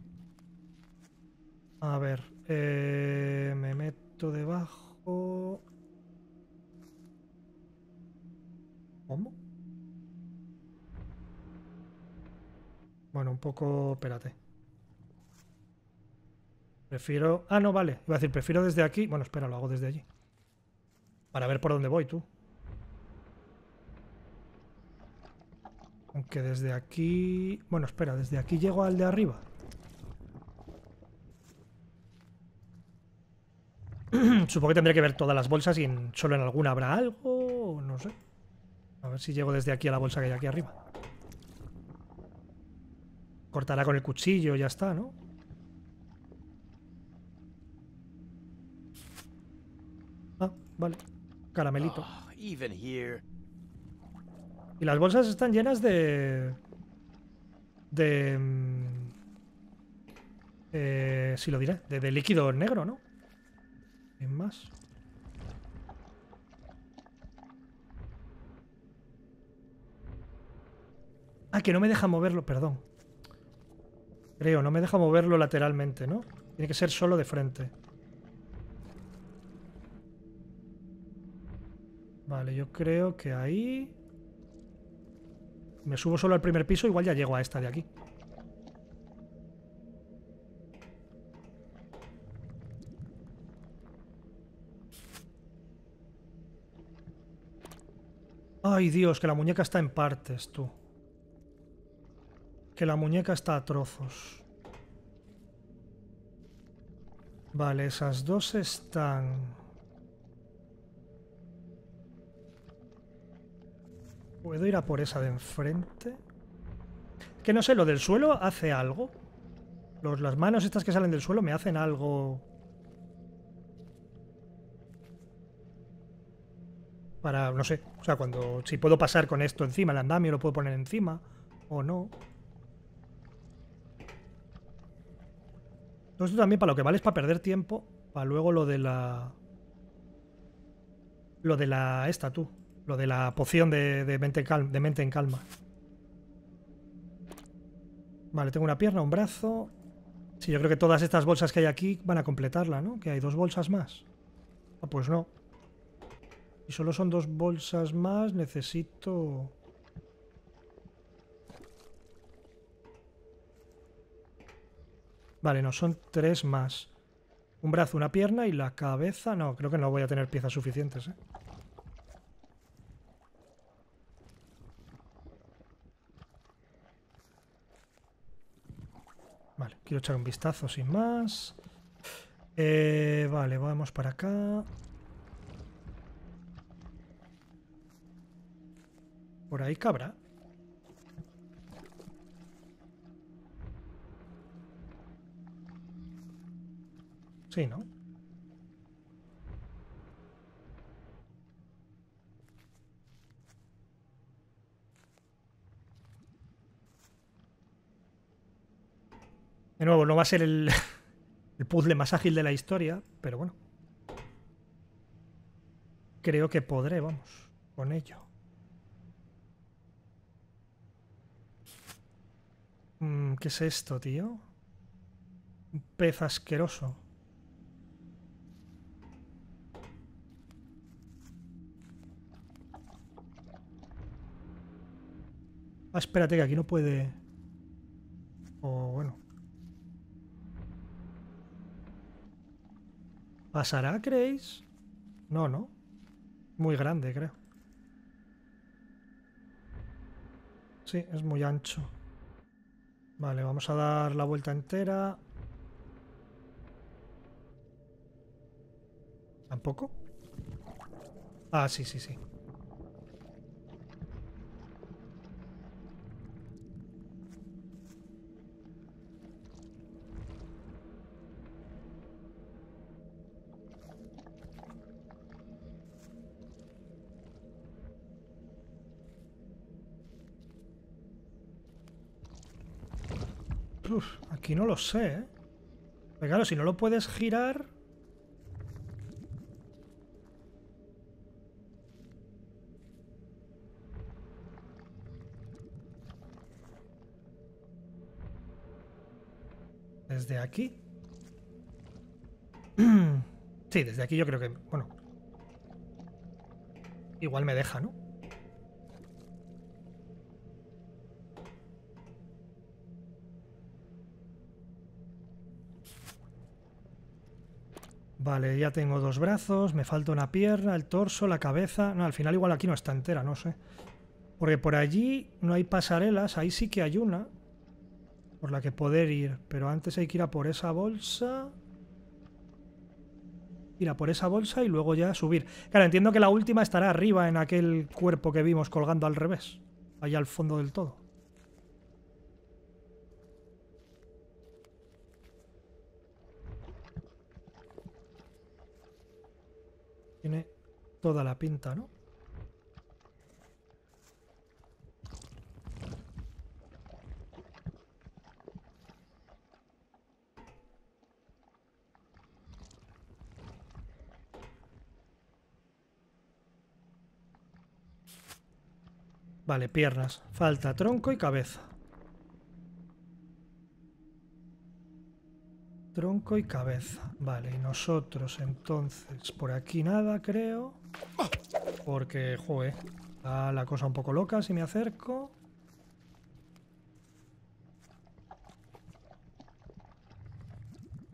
A ver, eh, me meto debajo... Bueno, un poco... Espérate. Prefiero... Ah, no, vale. Iba a decir, prefiero desde aquí. Bueno, espera, lo hago desde allí. Para ver por dónde voy, tú. Aunque desde aquí... Bueno, espera, desde aquí llego al de arriba. Supongo que tendría que ver todas las bolsas y solo en alguna habrá algo, no sé. A ver si llego desde aquí a la bolsa que hay aquí arriba. Cortará con el cuchillo, ya está, ¿no? Ah, vale. Caramelito. Ah, y las bolsas están llenas de... De... Mm, eh, si lo diré, de, líquido negro, ¿no? ¿En más. Ah, que no me deja moverlo, perdón. Creo, no me deja moverlo lateralmente, ¿no? Tiene que ser solo de frente. Vale, yo creo que ahí... Me subo solo al primer piso, igual ya llego a esta de aquí. Ay, Dios, que la muñeca está en partes, tú que la muñeca está a trozos. Vale, esas dos están... ¿Puedo ir a por esa de enfrente? Que no sé, lo del suelo hace algo. las manos estas que salen del suelo me hacen algo... Para, no sé, o sea, cuando... Si puedo pasar con esto encima, el andamio lo puedo poner encima o no. esto también para lo que vale es para perder tiempo, para luego lo de la... Lo de la... esta tú. Lo de la poción de, mente, mente en calma. Vale, tengo una pierna, un brazo. Sí, yo creo que todas estas bolsas que hay aquí van a completarla, ¿no? Que hay dos bolsas más. Ah, pues no. Y solo son dos bolsas más, necesito... Vale, no, son tres más. Un brazo, una pierna y la cabeza. No, creo que no voy a tener piezas suficientes, ¿eh? Vale, quiero echar un vistazo sin más. Eh, vale, vamos para acá. Por ahí cabra. Sí, ¿no? De nuevo, no va a ser el, el puzzle más ágil de la historia, pero bueno. Creo que podré, vamos, con ello. Mm, ¿Qué es esto, tío? Un pez asqueroso. Ah, espérate, que aquí no puede... O bueno. ¿Pasará, creéis? No, no. Muy grande, creo. Sí, es muy ancho. Vale, vamos a dar la vuelta entera. ¿Tampoco? Ah, sí, sí, sí. aquí no lo sé, ¿eh? Pero claro, si no lo puedes girar... Desde aquí. Sí, desde aquí yo creo que... Bueno. Igual me deja, ¿no? Vale, ya tengo dos brazos, me falta una pierna, el torso, la cabeza... No, al final igual aquí no está entera, no sé. Porque por allí no hay pasarelas, ahí sí que hay una por la que poder ir. Pero antes hay que ir a por esa bolsa... Ir a por esa bolsa y luego ya subir. Claro, entiendo que la última estará arriba en aquel cuerpo que vimos colgando al revés. Allá al fondo del todo. toda la pinta, ¿no? Vale, piernas. Falta tronco y cabeza. Tronco y cabeza. Vale, y nosotros entonces por aquí nada, creo. Porque, joder, está la cosa un poco loca si me acerco.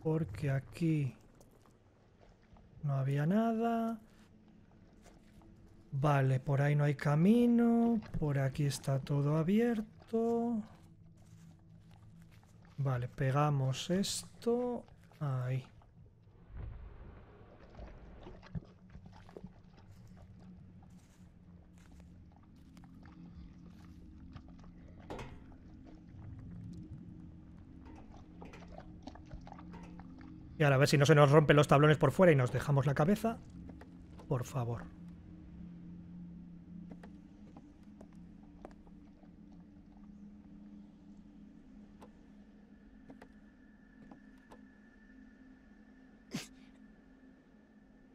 Porque aquí no había nada. Vale, por ahí no hay camino. Por aquí está todo abierto. Vale, pegamos esto ahí. Y ahora a ver si no se nos rompen los tablones por fuera y nos dejamos la cabeza. Por favor.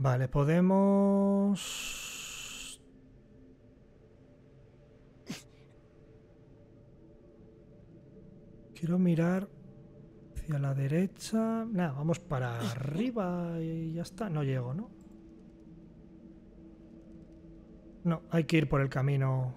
Vale, podemos... Quiero mirar hacia la derecha. Nada, vamos para arriba y ya está. No llego, ¿no? No, hay que ir por el camino.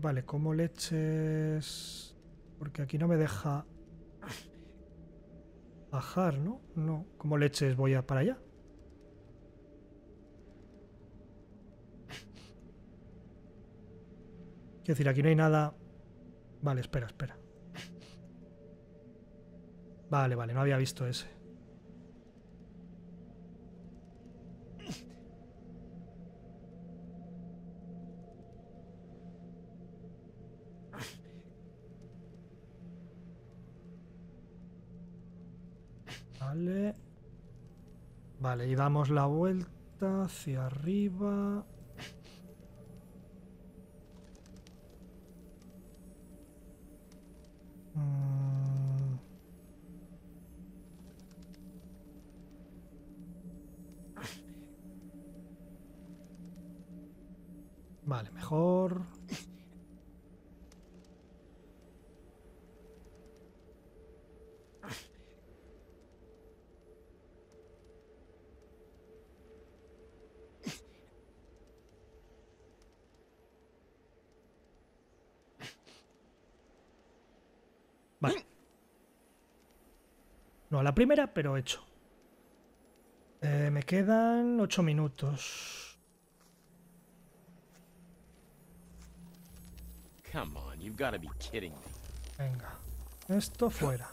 Vale, como leches porque aquí no me deja bajar, ¿no? No, como leches voy a para allá. Quiero decir, aquí no hay nada... Vale, espera, espera. Vale, vale, no había visto ese. Vale. Vale, y damos la vuelta hacia arriba. la primera, pero hecho. Eh, me quedan ocho minutos. Venga, esto fuera.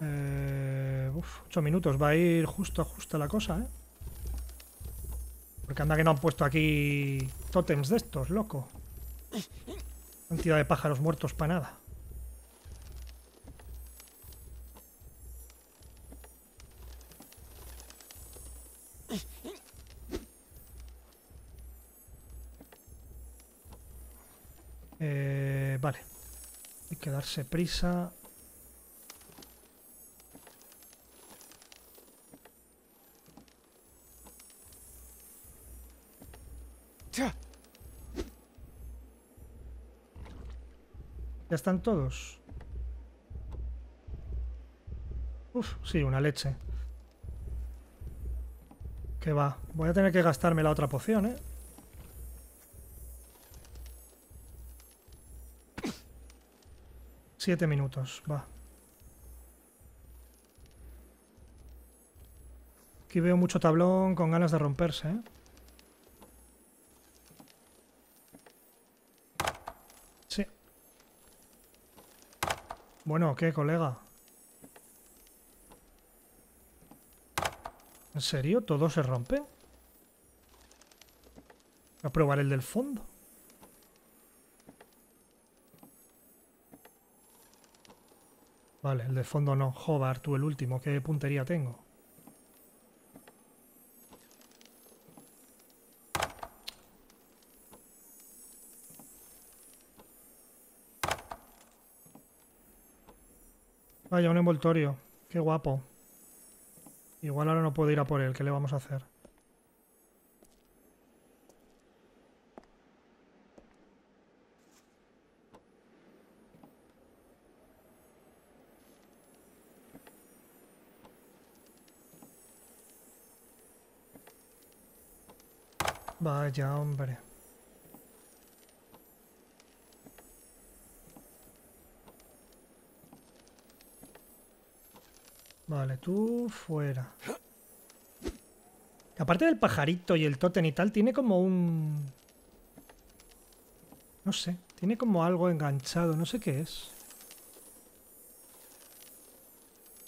Eh, ocho 8 minutos, va a ir justo, justo la cosa, ¿eh? Porque anda que no han puesto aquí tótems de estos, loco. Cantidad de pájaros muertos para nada. Eh, vale. Hay que darse prisa. Ya están todos. Uf, sí, una leche. Que va. Voy a tener que gastarme la otra poción, ¿eh? Siete minutos, va. Aquí veo mucho tablón con ganas de romperse, ¿eh? Bueno, ¿qué, colega? ¿En serio? ¿Todo se rompe? a probar el del fondo. Vale, el del fondo no. Joder, tú el último. ¿Qué puntería tengo? Vaya, un envoltorio. Qué guapo. Igual ahora no puedo ir a por él. ¿Qué le vamos a hacer? Vaya, hombre. Vale, tú fuera. aparte del pajarito y el tótem y tal, tiene como un... No sé, tiene como algo enganchado, no sé qué es.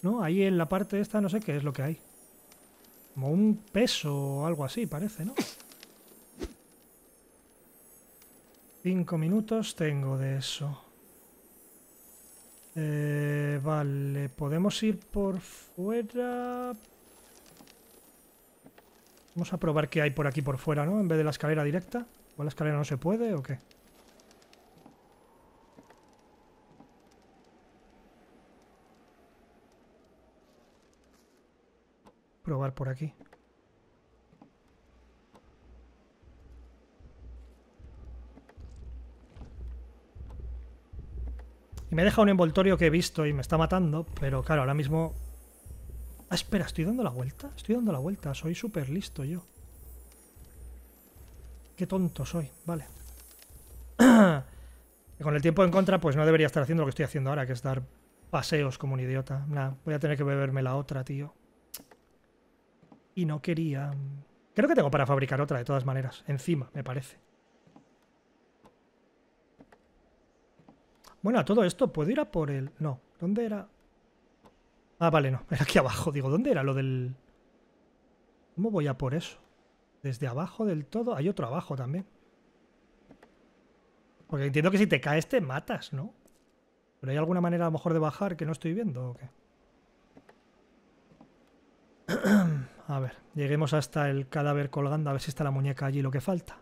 ¿No? Ahí en la parte esta no sé qué es lo que hay. Como un peso o algo así, parece, ¿no? Cinco minutos tengo de eso. Eh, vale, podemos ir por fuera. Vamos a probar qué hay por aquí por fuera, ¿no? En vez de la escalera directa. ¿O la escalera no se puede o qué? Probar por aquí. Me deja un envoltorio que he visto y me está matando, pero claro, ahora mismo... Ah, espera, ¿estoy dando la vuelta? Estoy dando la vuelta, soy súper listo yo. Qué tonto soy, vale. Con el tiempo en contra, pues no debería estar haciendo lo que estoy haciendo ahora, que es dar paseos como un idiota. Nada, voy a tener que beberme la otra, tío. Y no quería... Creo que tengo para fabricar otra, de todas maneras. Encima, me parece. Bueno, a todo esto, ¿puedo ir a por el...? No, ¿dónde era? Ah, vale, no, era aquí abajo. Digo, ¿dónde era lo del...? ¿Cómo voy a por eso? Desde abajo del todo. Hay otro abajo también. Porque entiendo que si te caes te matas, ¿no? ¿Pero hay alguna manera a lo mejor de bajar que no estoy viendo o qué? a ver, lleguemos hasta el cadáver colgando, a ver si está la muñeca allí lo que falta.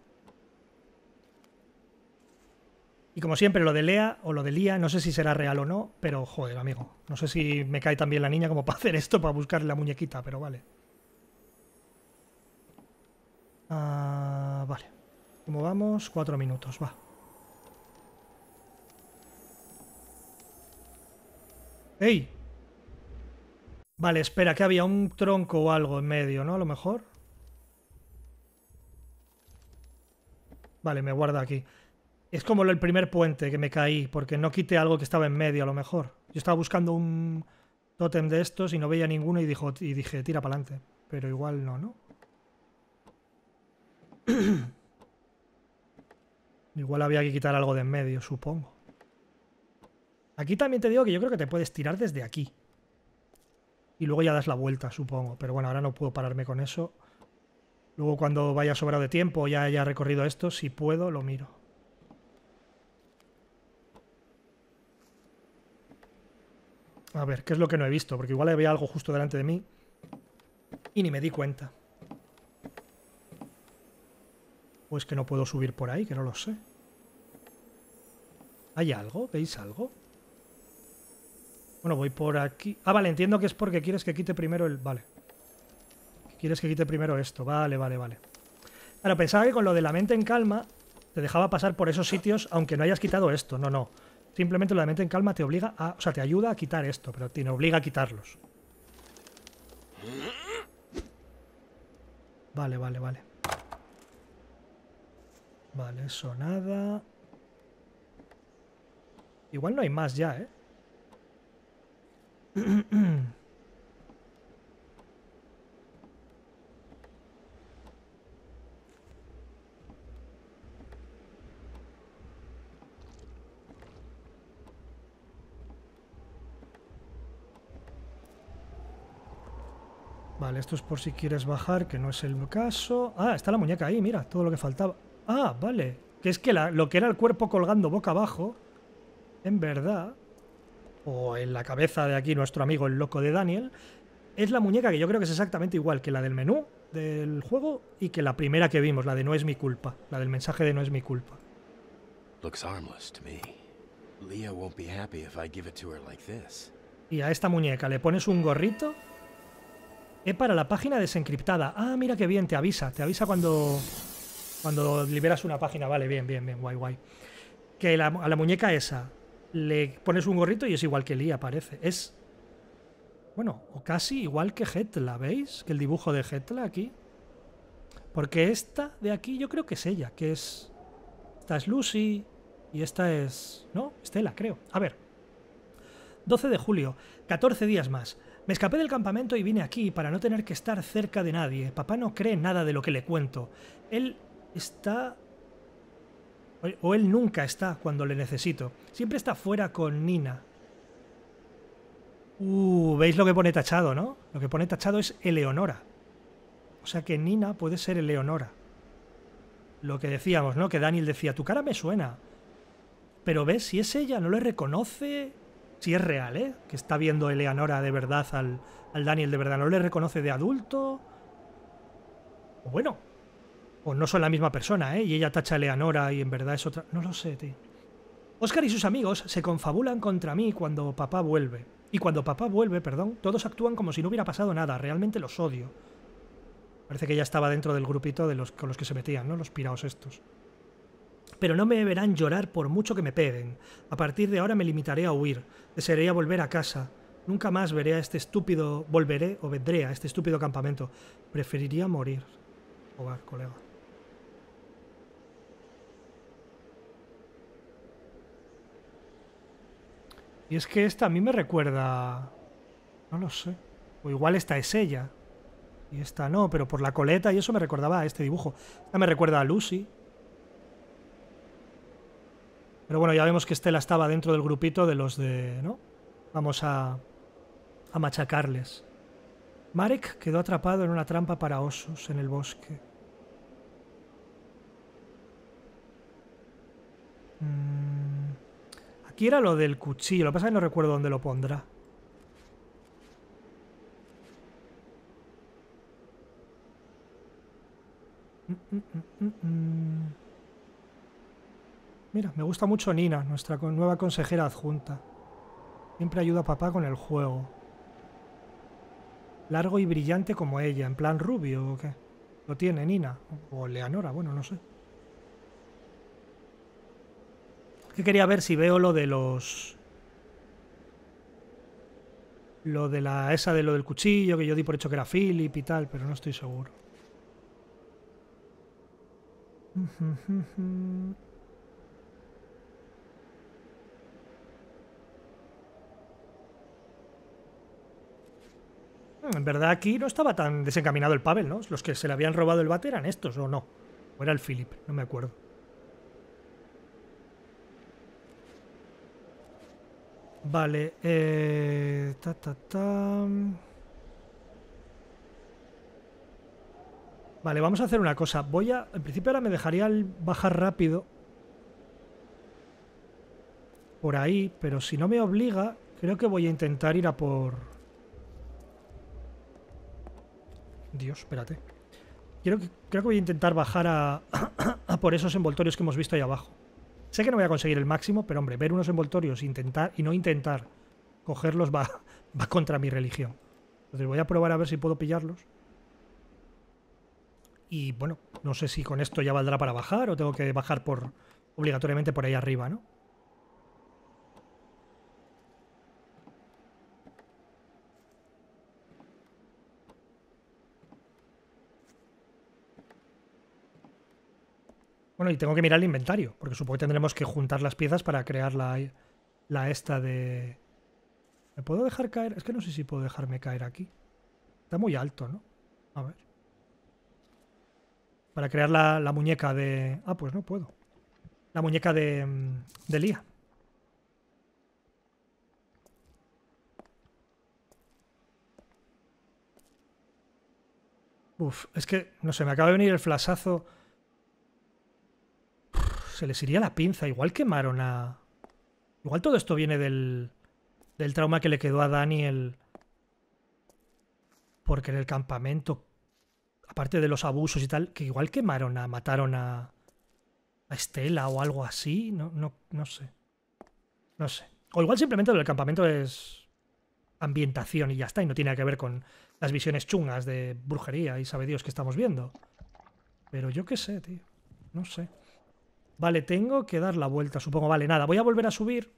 Y como siempre, lo de Lea o lo de Lía, no sé si será real o no, pero joder, amigo. No sé si me cae también la niña como para hacer esto, para buscar la muñequita, pero vale. Ah, vale. ¿Cómo vamos? Cuatro minutos, va. ¡Ey! Vale, espera, que había un tronco o algo en medio, ¿no? A lo mejor. Vale, me guarda aquí. Es como el primer puente que me caí, porque no quité algo que estaba en medio a lo mejor. Yo estaba buscando un tótem de estos y no veía ninguno y, y dije, tira para adelante. Pero igual no, ¿no? igual había que quitar algo de en medio, supongo. Aquí también te digo que yo creo que te puedes tirar desde aquí. Y luego ya das la vuelta, supongo. Pero bueno, ahora no puedo pararme con eso. Luego cuando vaya sobrado de tiempo, ya haya recorrido esto, si puedo, lo miro. A ver, ¿qué es lo que no he visto? Porque igual había algo justo delante de mí y ni me di cuenta. O es que no puedo subir por ahí, que no lo sé. ¿Hay algo? ¿Veis algo? Bueno, voy por aquí. Ah, vale, entiendo que es porque quieres que quite primero el... Vale. Quieres que quite primero esto. Vale, vale, vale. Claro, pensaba que con lo de la mente en calma te dejaba pasar por esos sitios aunque no hayas quitado esto. No, no. Simplemente lo de mente en calma te obliga a... O sea, te ayuda a quitar esto, pero te obliga a quitarlos. Vale, vale, vale. Vale, eso nada. Igual no hay más ya, ¿eh? Vale, esto es por si quieres bajar, que no es el caso. Ah, está la muñeca ahí, mira, todo lo que faltaba. Ah, vale. Que es que lo que era el cuerpo colgando boca abajo, en verdad, o en la cabeza de aquí nuestro amigo el loco de Daniel, es la muñeca que yo creo que es exactamente igual que la del menú del juego y que la primera que vimos, la de no es mi culpa, la del mensaje de no es mi culpa. Y a esta muñeca le pones un gorrito es para la página desencriptada. Ah, mira qué bien, te avisa. Te avisa cuando, cuando liberas una página. Vale, bien, bien, bien, guay, guay. Que a la muñeca esa le pones un gorrito y es igual que Lee, aparece. Es, bueno, o casi igual que Hetla, ¿veis? Que el dibujo de Hetla aquí. Porque esta de aquí yo creo que es ella, que es... Esta es Lucy y esta es... No, Estela, creo. A ver. 12 de julio, 14 días más. Me escapé del campamento y vine aquí para no tener que estar cerca de nadie. Papá no cree nada de lo que le cuento. Él está... O él nunca está cuando le necesito. Siempre está fuera con Nina. Uh, veis lo que pone tachado, ¿no? Lo que pone tachado es Eleonora. O sea que Nina puede ser Eleonora. Lo que decíamos, ¿no? Que Daniel decía, tu cara me suena. Pero ves, si es ella, no le reconoce si es real, ¿eh? Que está viendo Eleanora de verdad al, al Daniel de verdad. ¿No le reconoce de adulto? O bueno, o no son la misma persona, ¿eh? Y ella tacha a Eleanora y en verdad es otra... No lo sé, tío. Oscar y sus amigos se confabulan contra mí cuando papá vuelve. Y cuando papá vuelve, perdón, todos actúan como si no hubiera pasado nada. Realmente los odio. Parece que ya estaba dentro del grupito de los, con los que se metían, ¿no? Los piraos estos pero no me verán llorar por mucho que me peguen. A partir de ahora me limitaré a huir. Desearía volver a casa. Nunca más veré a este estúpido... Volveré o vendré a este estúpido campamento. Preferiría morir. Hogar, colega. Y es que esta a mí me recuerda... No lo sé. O igual esta es ella. Y esta no, pero por la coleta y eso me recordaba a este dibujo. Esta me recuerda a Lucy, pero bueno, ya vemos que Estela estaba dentro del grupito de los de... ¿no? Vamos a, a machacarles. Marek quedó atrapado en una trampa para osos en el bosque. Mm, aquí era lo del cuchillo. Lo que pasa es que no recuerdo dónde lo pondrá. Mm, mm, Mira, me gusta mucho Nina, nuestra nueva consejera adjunta. Siempre ayuda a papá con el juego. Largo y brillante como ella, en plan rubio o qué. Lo tiene Nina, o Leonora, bueno, no sé. que quería ver si veo lo de los... Lo de la... Esa de lo del cuchillo, que yo di por hecho que era Philip y tal, pero no estoy seguro. en verdad aquí no estaba tan desencaminado el Pavel, ¿no? Los que se le habían robado el bate eran estos, ¿o no? O era el Philip, no me acuerdo. Vale, eh, ta, ta, ta. Vale, vamos a hacer una cosa. Voy a... En principio ahora me dejaría bajar rápido. Por ahí, pero si no me obliga, creo que voy a intentar ir a por... Dios, espérate. Creo que, voy a intentar bajar a, por esos envoltorios que hemos visto ahí abajo. Sé que no voy a conseguir el máximo, pero hombre, ver unos envoltorios intentar y no intentar cogerlos va, va contra mi religión. Entonces voy a probar a ver si puedo pillarlos. Y bueno, no sé si con esto ya valdrá para bajar o tengo que bajar por obligatoriamente por ahí arriba, ¿no? y tengo que mirar el inventario, porque supongo que tendremos que juntar las piezas para crear la, la esta de... ¿Me puedo dejar caer? Es que no sé si puedo dejarme caer aquí. Está muy alto, ¿no? A ver. Para crear la, la muñeca de... Ah, pues no puedo. La muñeca de, mm, de Lía. Uf, es que, no sé, me acaba de venir el flasazo se les iría la pinza. Igual quemaron a... Igual todo esto viene del, del trauma que le quedó a Daniel porque en el campamento, aparte de los abusos y tal, que igual quemaron a, mataron a, a Estela o algo así, no, no, no sé. No sé. O igual simplemente el campamento es ambientación y ya está, y no tiene que ver con las visiones chungas de brujería y sabe Dios que estamos viendo. Pero yo qué sé, tío. No sé. Vale, tengo que dar la vuelta, supongo. Vale, nada, voy a volver a subir.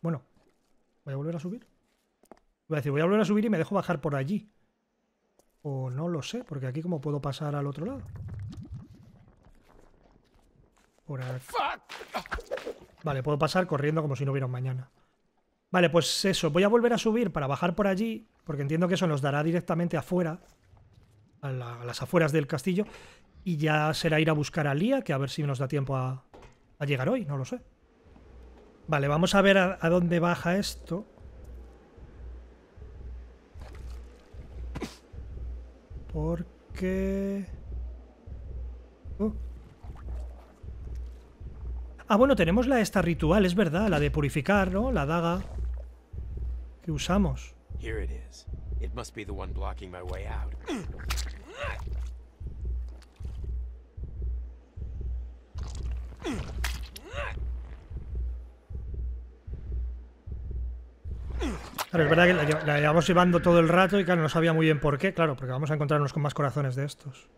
Bueno, ¿voy a volver a subir? Voy a decir, voy a volver a subir y me dejo bajar por allí. O no lo sé, porque aquí como puedo pasar al otro lado. Por aquí. Vale, puedo pasar corriendo como si no hubiera un mañana. Vale, pues eso, voy a volver a subir para bajar por allí, porque entiendo que eso nos dará directamente afuera a, las afueras del castillo. Y ya será ir a buscar a Lía, que a ver si nos da tiempo a, llegar hoy, no lo sé. Vale, vamos a ver a, dónde baja esto. Porque... Oh. Ah, bueno, tenemos la esta ritual, es verdad, la de purificar, ¿no? La daga que usamos. Claro, es verdad que la, llevamos llevando todo el rato y claro, no sabía muy bien por qué, claro, porque vamos a encontrarnos con más corazones de estos.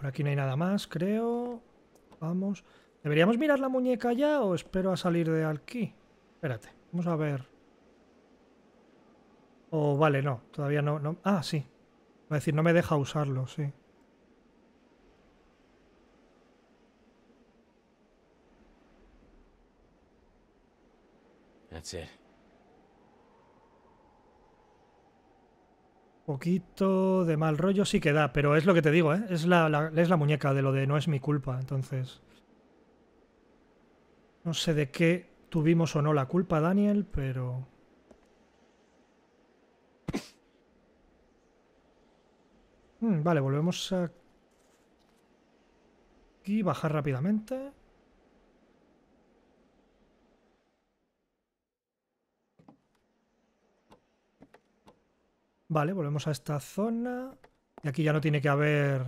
Por aquí no hay nada más, creo. Vamos. ¿Deberíamos mirar la muñeca ya o espero a salir de aquí? Espérate, vamos a ver. O oh, vale, no, todavía no, no. Ah, sí. Va a decir, no me deja usarlo, sí. That's it. poquito de mal rollo sí que da, pero es lo que te digo, ¿eh? es, la, muñeca de lo de no es mi culpa, entonces... No sé de qué tuvimos o no la culpa, Daniel, pero... Hmm, vale, volvemos a... Aquí, bajar rápidamente. Vale, volvemos a esta zona. Y aquí ya no tiene que haber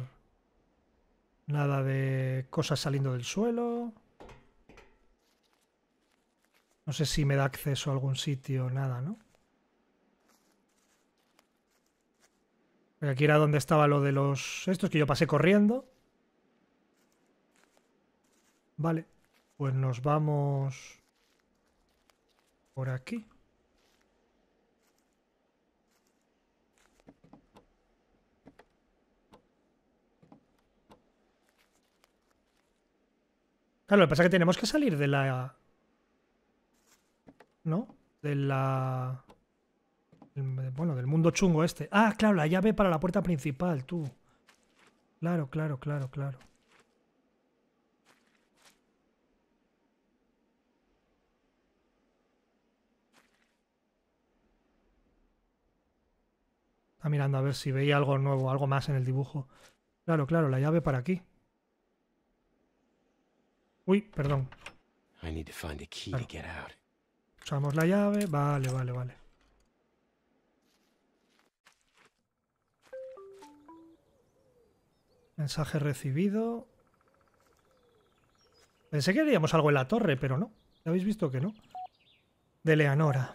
nada de cosas saliendo del suelo. No sé si me da acceso a algún sitio, nada, ¿no? aquí era donde estaba lo de los... Estos que yo pasé corriendo. Vale. Pues nos vamos... Por aquí. Claro, lo que pasa es que tenemos que salir de la... ¿No? De la... Bueno, del mundo chungo este. Ah, claro, la llave para la puerta principal, tú. Claro, claro, claro, claro. Está ah, mirando a ver si veía algo nuevo, algo más en el dibujo. Claro, claro, la llave para aquí. Uy, perdón. Usamos la llave. Vale, vale, vale. Mensaje recibido. Pensé que haríamos algo en la torre, pero no. Ya habéis visto que no. De Leonora.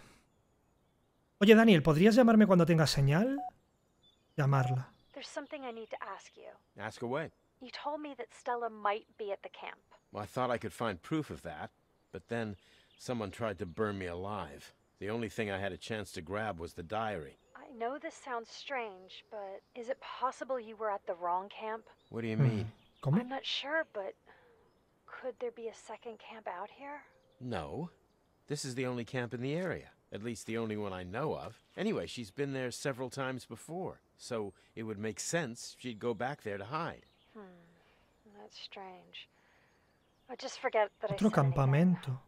Oye, Daniel, ¿podrías llamarme cuando tengas señal? Llamarla. Ask away. You told me that Stella might be at the camp. Well, I thought I could find proof of that, but then someone tried to burn me alive. The only thing I had a chance to grab was the diary. I know this sounds strange, but is it possible you were at the wrong camp? What do you mean? Hmm. I'm not sure, but could there be a second camp out here? No. This is the only camp in the area. At least the only one I know of. Anyway, she's been there several times before, so it would make sense she'd go back there to hide. Hmm. That's strange. Otro campamento.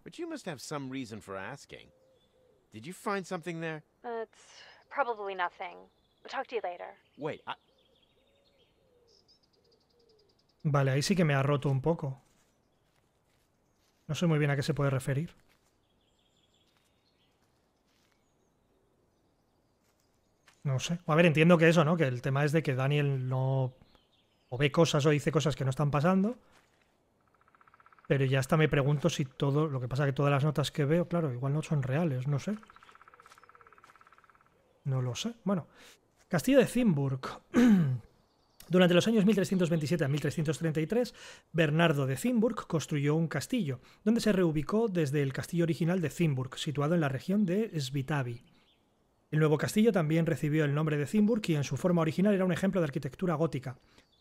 Vale, ahí sí que me ha roto un poco. No sé muy bien a qué se puede referir. No sé. A ver, entiendo que eso, ¿no? Que el tema es de que Daniel no... o ve cosas o dice cosas que no están pasando pero ya hasta me pregunto si todo, lo que pasa que todas las notas que veo, claro, igual no son reales, no sé. No lo sé. Bueno, Castillo de Zimburg. Durante los años 1327 a 1333, Bernardo de Zimburg construyó un castillo, donde se reubicó desde el castillo original de Zimburg, situado en la región de Svitavi. El nuevo castillo también recibió el nombre de Zimburg y en su forma original era un ejemplo de arquitectura gótica.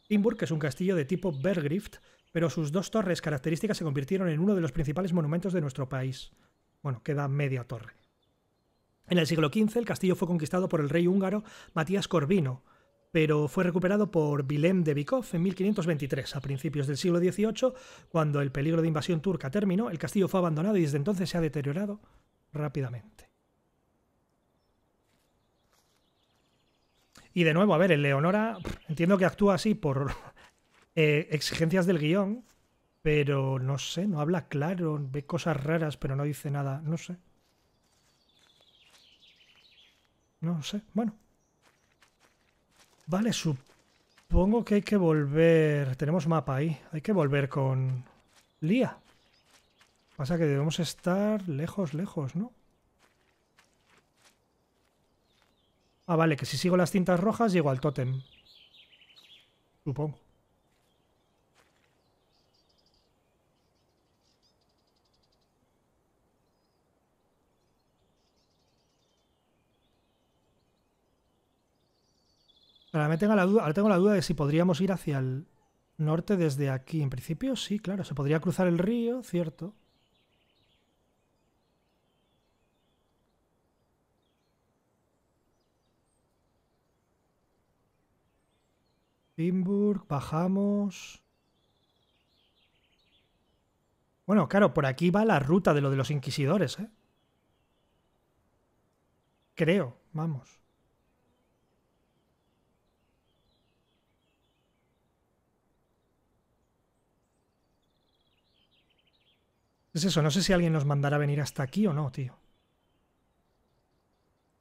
Timburg es un castillo de tipo Bergrift, pero sus dos torres características se convirtieron en uno de los principales monumentos de nuestro país. Bueno, queda media torre. En el siglo XV el castillo fue conquistado por el rey húngaro Matías Corvino, pero fue recuperado por Vilém de Bikov en 1523. A principios del siglo XVIII, cuando el peligro de invasión turca terminó, el castillo fue abandonado y desde entonces se ha deteriorado rápidamente. Y de nuevo, a ver, el Leonora, entiendo que actúa así por eh, exigencias del guión, pero no sé, no habla claro, ve cosas raras, pero no dice nada, no sé. No sé, bueno. Vale, supongo que hay que volver... Tenemos mapa ahí, hay que volver con Lía. Pasa que debemos estar lejos, lejos, ¿no? Ah, vale, que si sigo las cintas rojas llego al tótem. Supongo. Ahora, me la duda, ahora tengo la duda de si podríamos ir hacia el norte desde aquí. En principio, sí, claro. Se podría cruzar el río, cierto. Timburg, bajamos. Bueno, claro, por aquí va la ruta de lo de los inquisidores, ¿eh? Creo, vamos. Es eso, no sé si alguien nos mandará venir hasta aquí o no, tío.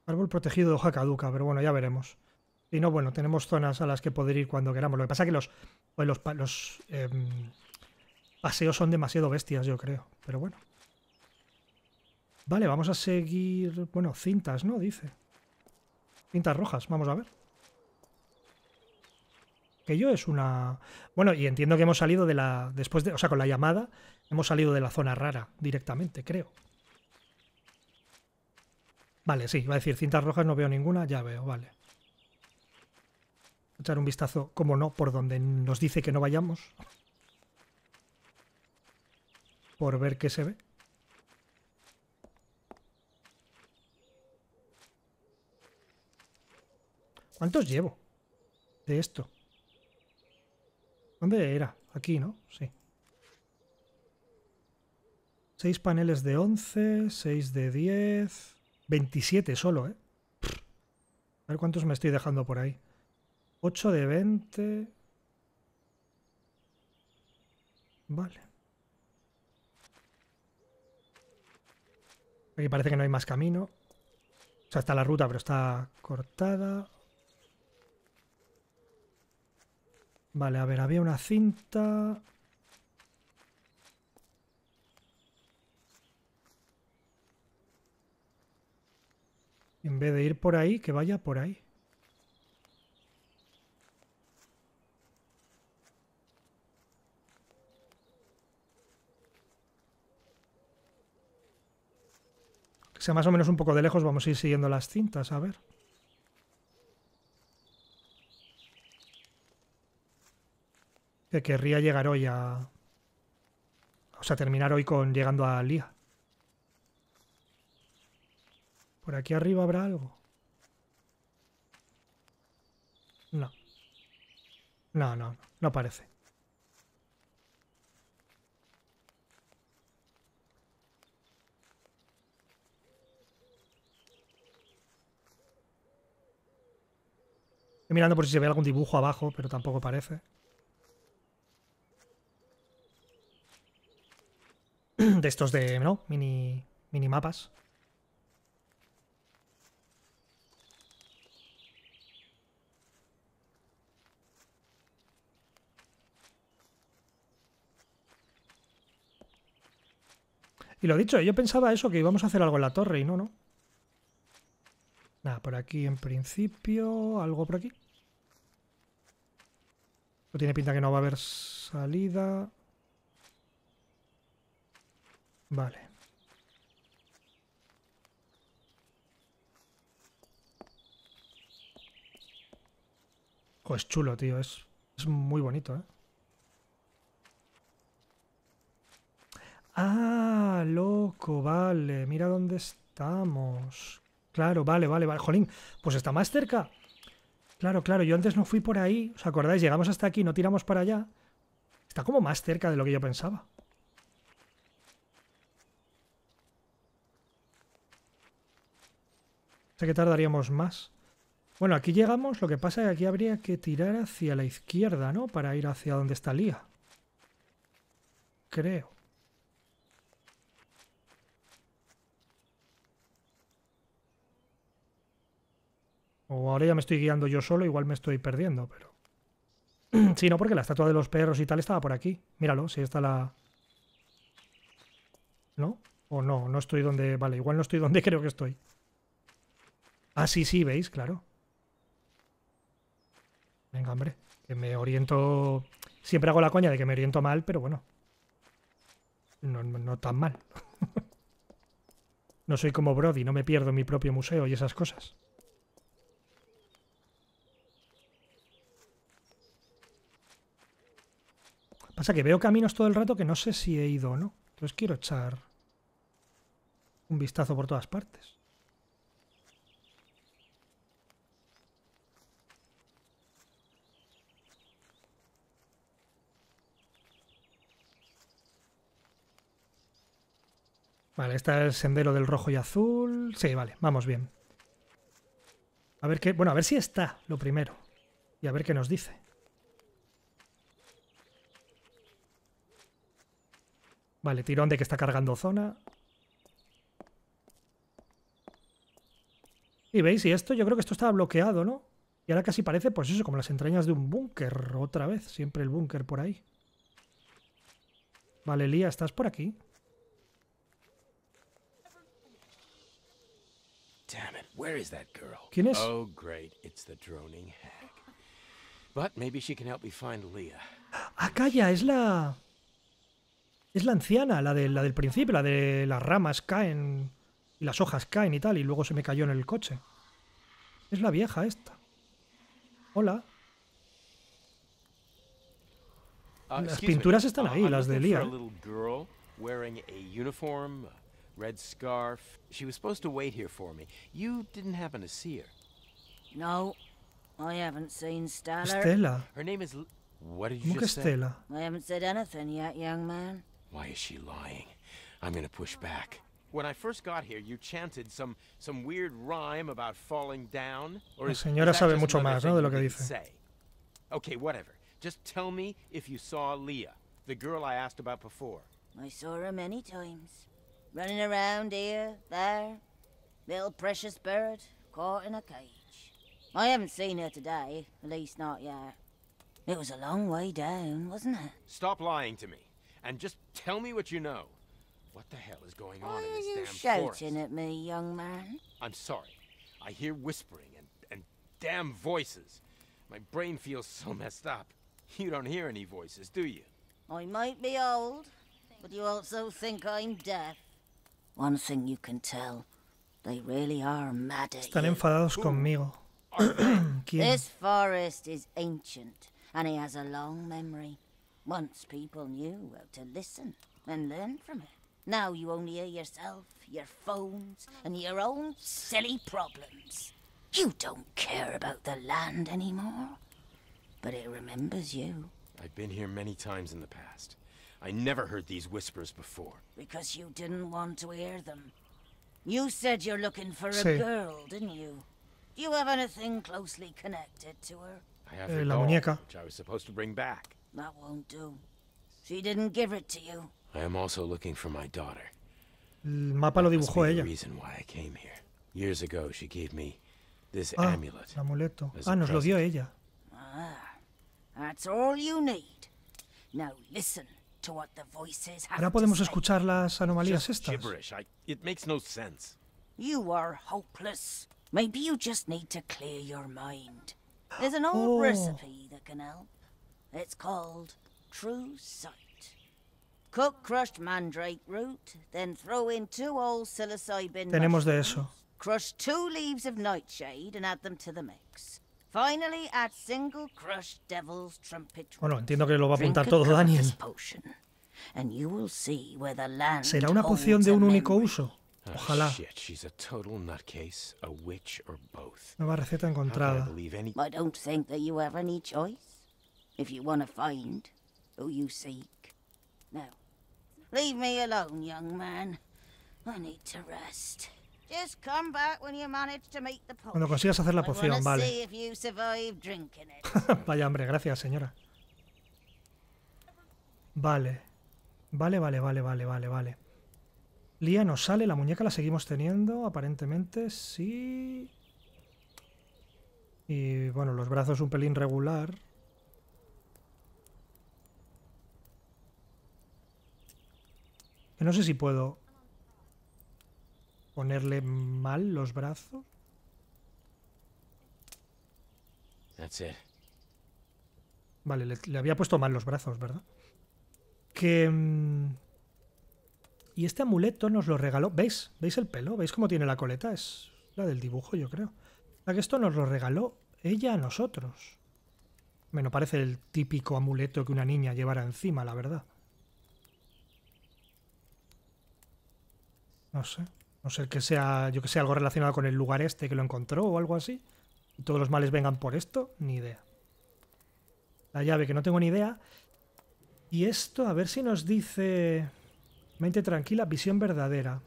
Árbol protegido de hoja caduca, pero bueno, ya veremos y no, bueno, tenemos zonas a las que poder ir cuando queramos. Lo que pasa es que los, pues los, em, paseos son demasiado bestias, yo creo. Pero bueno. Vale, vamos a seguir... Bueno, cintas, ¿no? Dice. Cintas rojas, vamos a ver. Que yo es una... Bueno, y entiendo que hemos salido de la... Después de... O sea, con la llamada, hemos salido de la zona rara directamente, creo. Vale, sí, va a decir cintas rojas, no veo ninguna, ya veo, vale echar un vistazo, como no, por donde nos dice que no vayamos. Por ver qué se ve. ¿Cuántos llevo de esto? ¿Dónde era? Aquí, ¿no? Sí. seis paneles de 11, seis de 10, 27 solo, ¿eh? A ver cuántos me estoy dejando por ahí. 8 de 20. Vale. Aquí parece que no hay más camino. O sea, está la ruta, pero está cortada. Vale, a ver, había una cinta... En vez de ir por ahí, que vaya por ahí. sea, más o menos un poco de lejos vamos a ir siguiendo las cintas, a ver. Que querría llegar hoy a... O sea, terminar hoy con llegando a Lía. ¿Por aquí arriba habrá algo? No. No, no, no, no parece. Estoy mirando por si se ve algún dibujo abajo, pero tampoco parece. De estos de, ¿no? Mini, mini mapas. Y lo dicho, yo pensaba eso, que íbamos a hacer algo en la torre y no, no. Nada, por aquí en principio, algo por aquí. No tiene pinta que no va a haber salida. Vale. Oh, es chulo, tío. Es, es muy bonito, ¿eh? Ah, loco, vale. Mira dónde estamos. Claro, vale, vale, vale. Jolín, pues está más cerca. Claro, claro, yo antes no fui por ahí. ¿Os acordáis? Llegamos hasta aquí, no tiramos para allá. Está como más cerca de lo que yo pensaba. Sé que tardaríamos más. Bueno, aquí llegamos, lo que pasa es que aquí habría que tirar hacia la izquierda, ¿no? Para ir hacia donde está Lía. Creo. O ahora ya me estoy guiando yo solo, igual me estoy perdiendo, pero... sí, no, porque la estatua de los perros y tal estaba por aquí. Míralo, si está la... ¿No? O no, no estoy donde... Vale, igual no estoy donde creo que estoy. Ah, sí, sí, veis, claro. Venga, hombre, que me oriento... Siempre hago la coña de que me oriento mal, pero bueno. No, tan mal. no soy como Brody, no me pierdo En mi propio museo y esas cosas. Pasa que veo caminos todo el rato que no sé si he ido o no. Entonces quiero echar un vistazo por todas partes. Vale, está el sendero del rojo y azul. Sí, vale, vamos bien. A ver qué. Bueno, a ver si está lo primero. Y a ver qué nos dice. Vale, tirón de que está cargando zona. Y veis, y esto, yo creo que esto estaba bloqueado, ¿no? Y ahora casi parece, pues eso, como las entrañas de un búnker, otra vez. Siempre el búnker por ahí. Vale, Lía, estás por aquí. ¿Quién es? Oh, Ah, calla, es la es la anciana, la, de, la del principio, la de las ramas caen y las hojas caen y tal, y luego se me cayó en el coche. Es la vieja esta. Hola. Ah, uh, las pinturas me. están ahí, uh, las de Lía. wearing a uniform, red scarf. She was supposed to wait here for me. You didn't happen to see her. No, I haven't seen Stella. Stella. Her name is. L what did you just say? Stella? I haven't said anything yet, young man. Why is she lying? I'm gonna push back. When I first got here, you chanted some some weird rhyme about falling down. Or La señora sabe mucho más, ¿no? De lo que dice. Say? Okay, whatever. Just tell me if you saw Leah, the girl I asked about before. I saw her many times, running around here, there, little precious bird caught in a cage. I haven't seen her today, at least not yet. It was a long way down, wasn't it? Stop lying to me and just tell me what you know. What the hell is going Why on in this damn forest? Why are you shouting at me, young man? I'm sorry. I hear whispering and, and damn voices. My brain feels so messed up. You don't hear any voices, do you? I might be old, but you also think I'm deaf. One thing you can tell, they really are mad at Están enfadados you. conmigo. this forest is ancient, and he has a long memory. Once people knew how to listen and learn from it. Now you only hear yourself, your phones, and your own silly problems. You don't care about the land anymore, but it remembers you. I've been here many times in the past. I never heard these whispers before. Because you didn't want to hear them. You said you're looking for sí. a girl, didn't you? Do you have anything closely connected to her? I have eh, her doll, muñeca. which I was supposed to bring back. That won't do. She didn't give it to you. I am also looking for my daughter. El mapa lo dibujó ella. reason why I came here. Years ago she gave me this ah, amulet. Amuleto. Ah, nos lo dio ella. Ah, that's all you need. Now listen to what the voices have Ahora podemos escuchar las anomalías just estas. Gibberish. I, it makes no sense. You are hopeless. Maybe you just need to clear your mind. There's an old oh. recipe that can help. It's called True Sight. Cook crushed mandrake root, then throw in two old psilocybin Tenemos de eso. Crush two leaves of nightshade and add them to the mix. Finally add single crushed devil's trumpet. Bueno, entiendo que lo va a apuntar todo Daniel. Será una poción de un único uso. Ojalá. Nueva receta encontrada. I don't think that you have any choice. Cuando consigas pues hacer la poción, vale. Vaya hambre, gracias, señora. Vale. Vale, vale, vale, vale, vale, vale. Lía nos sale, la muñeca la seguimos teniendo, aparentemente, sí. Y bueno, los brazos un pelín regular. Que no sé si puedo ponerle mal los brazos. Vale, le, había puesto mal los brazos, ¿verdad? Que... Mm, y este amuleto nos lo regaló... ¿Veis? ¿Veis el pelo? ¿Veis cómo tiene la coleta? Es la del dibujo, yo creo. La que esto nos lo regaló ella a nosotros. Me no parece el típico amuleto que una niña llevara encima, la verdad. No sé. No sé, que sea, yo que sé, algo relacionado con el lugar este que lo encontró o algo así. todos los males vengan por esto, ni idea. La llave, que no tengo ni idea. Y esto, a ver si nos dice... Mente tranquila, visión verdadera.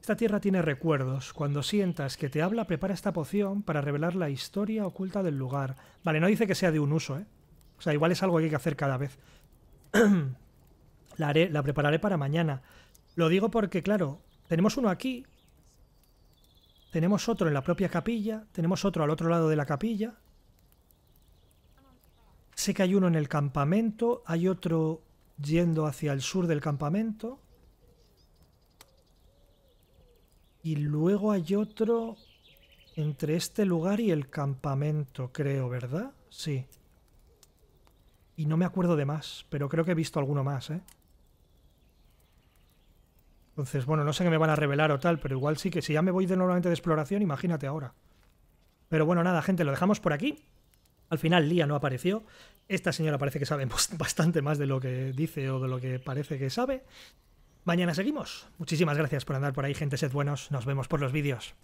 Esta tierra tiene recuerdos. Cuando sientas que te habla, prepara esta poción para revelar la historia oculta del lugar. Vale, no dice que sea de un uso, ¿eh? O sea, igual es algo que hay que hacer cada vez. la, haré, la prepararé para mañana. Lo digo porque, claro, tenemos uno aquí. Tenemos otro en la propia capilla. Tenemos otro al otro lado de la capilla. Sé que hay uno en el campamento. Hay otro yendo hacia el sur del campamento. Y luego hay otro entre este lugar y el campamento, creo, ¿verdad? Sí. Y no me acuerdo de más, pero creo que he visto alguno más, ¿eh? Entonces, bueno, no sé qué me van a revelar o tal, pero igual sí que si ya me voy de normalmente de exploración, imagínate ahora. Pero bueno, nada, gente, lo dejamos por aquí. Al final Lía no apareció. Esta señora parece que sabe bastante más de lo que dice o de lo que parece que sabe. Mañana seguimos. Muchísimas gracias por andar por ahí, gente, sed buenos. Nos vemos por los vídeos.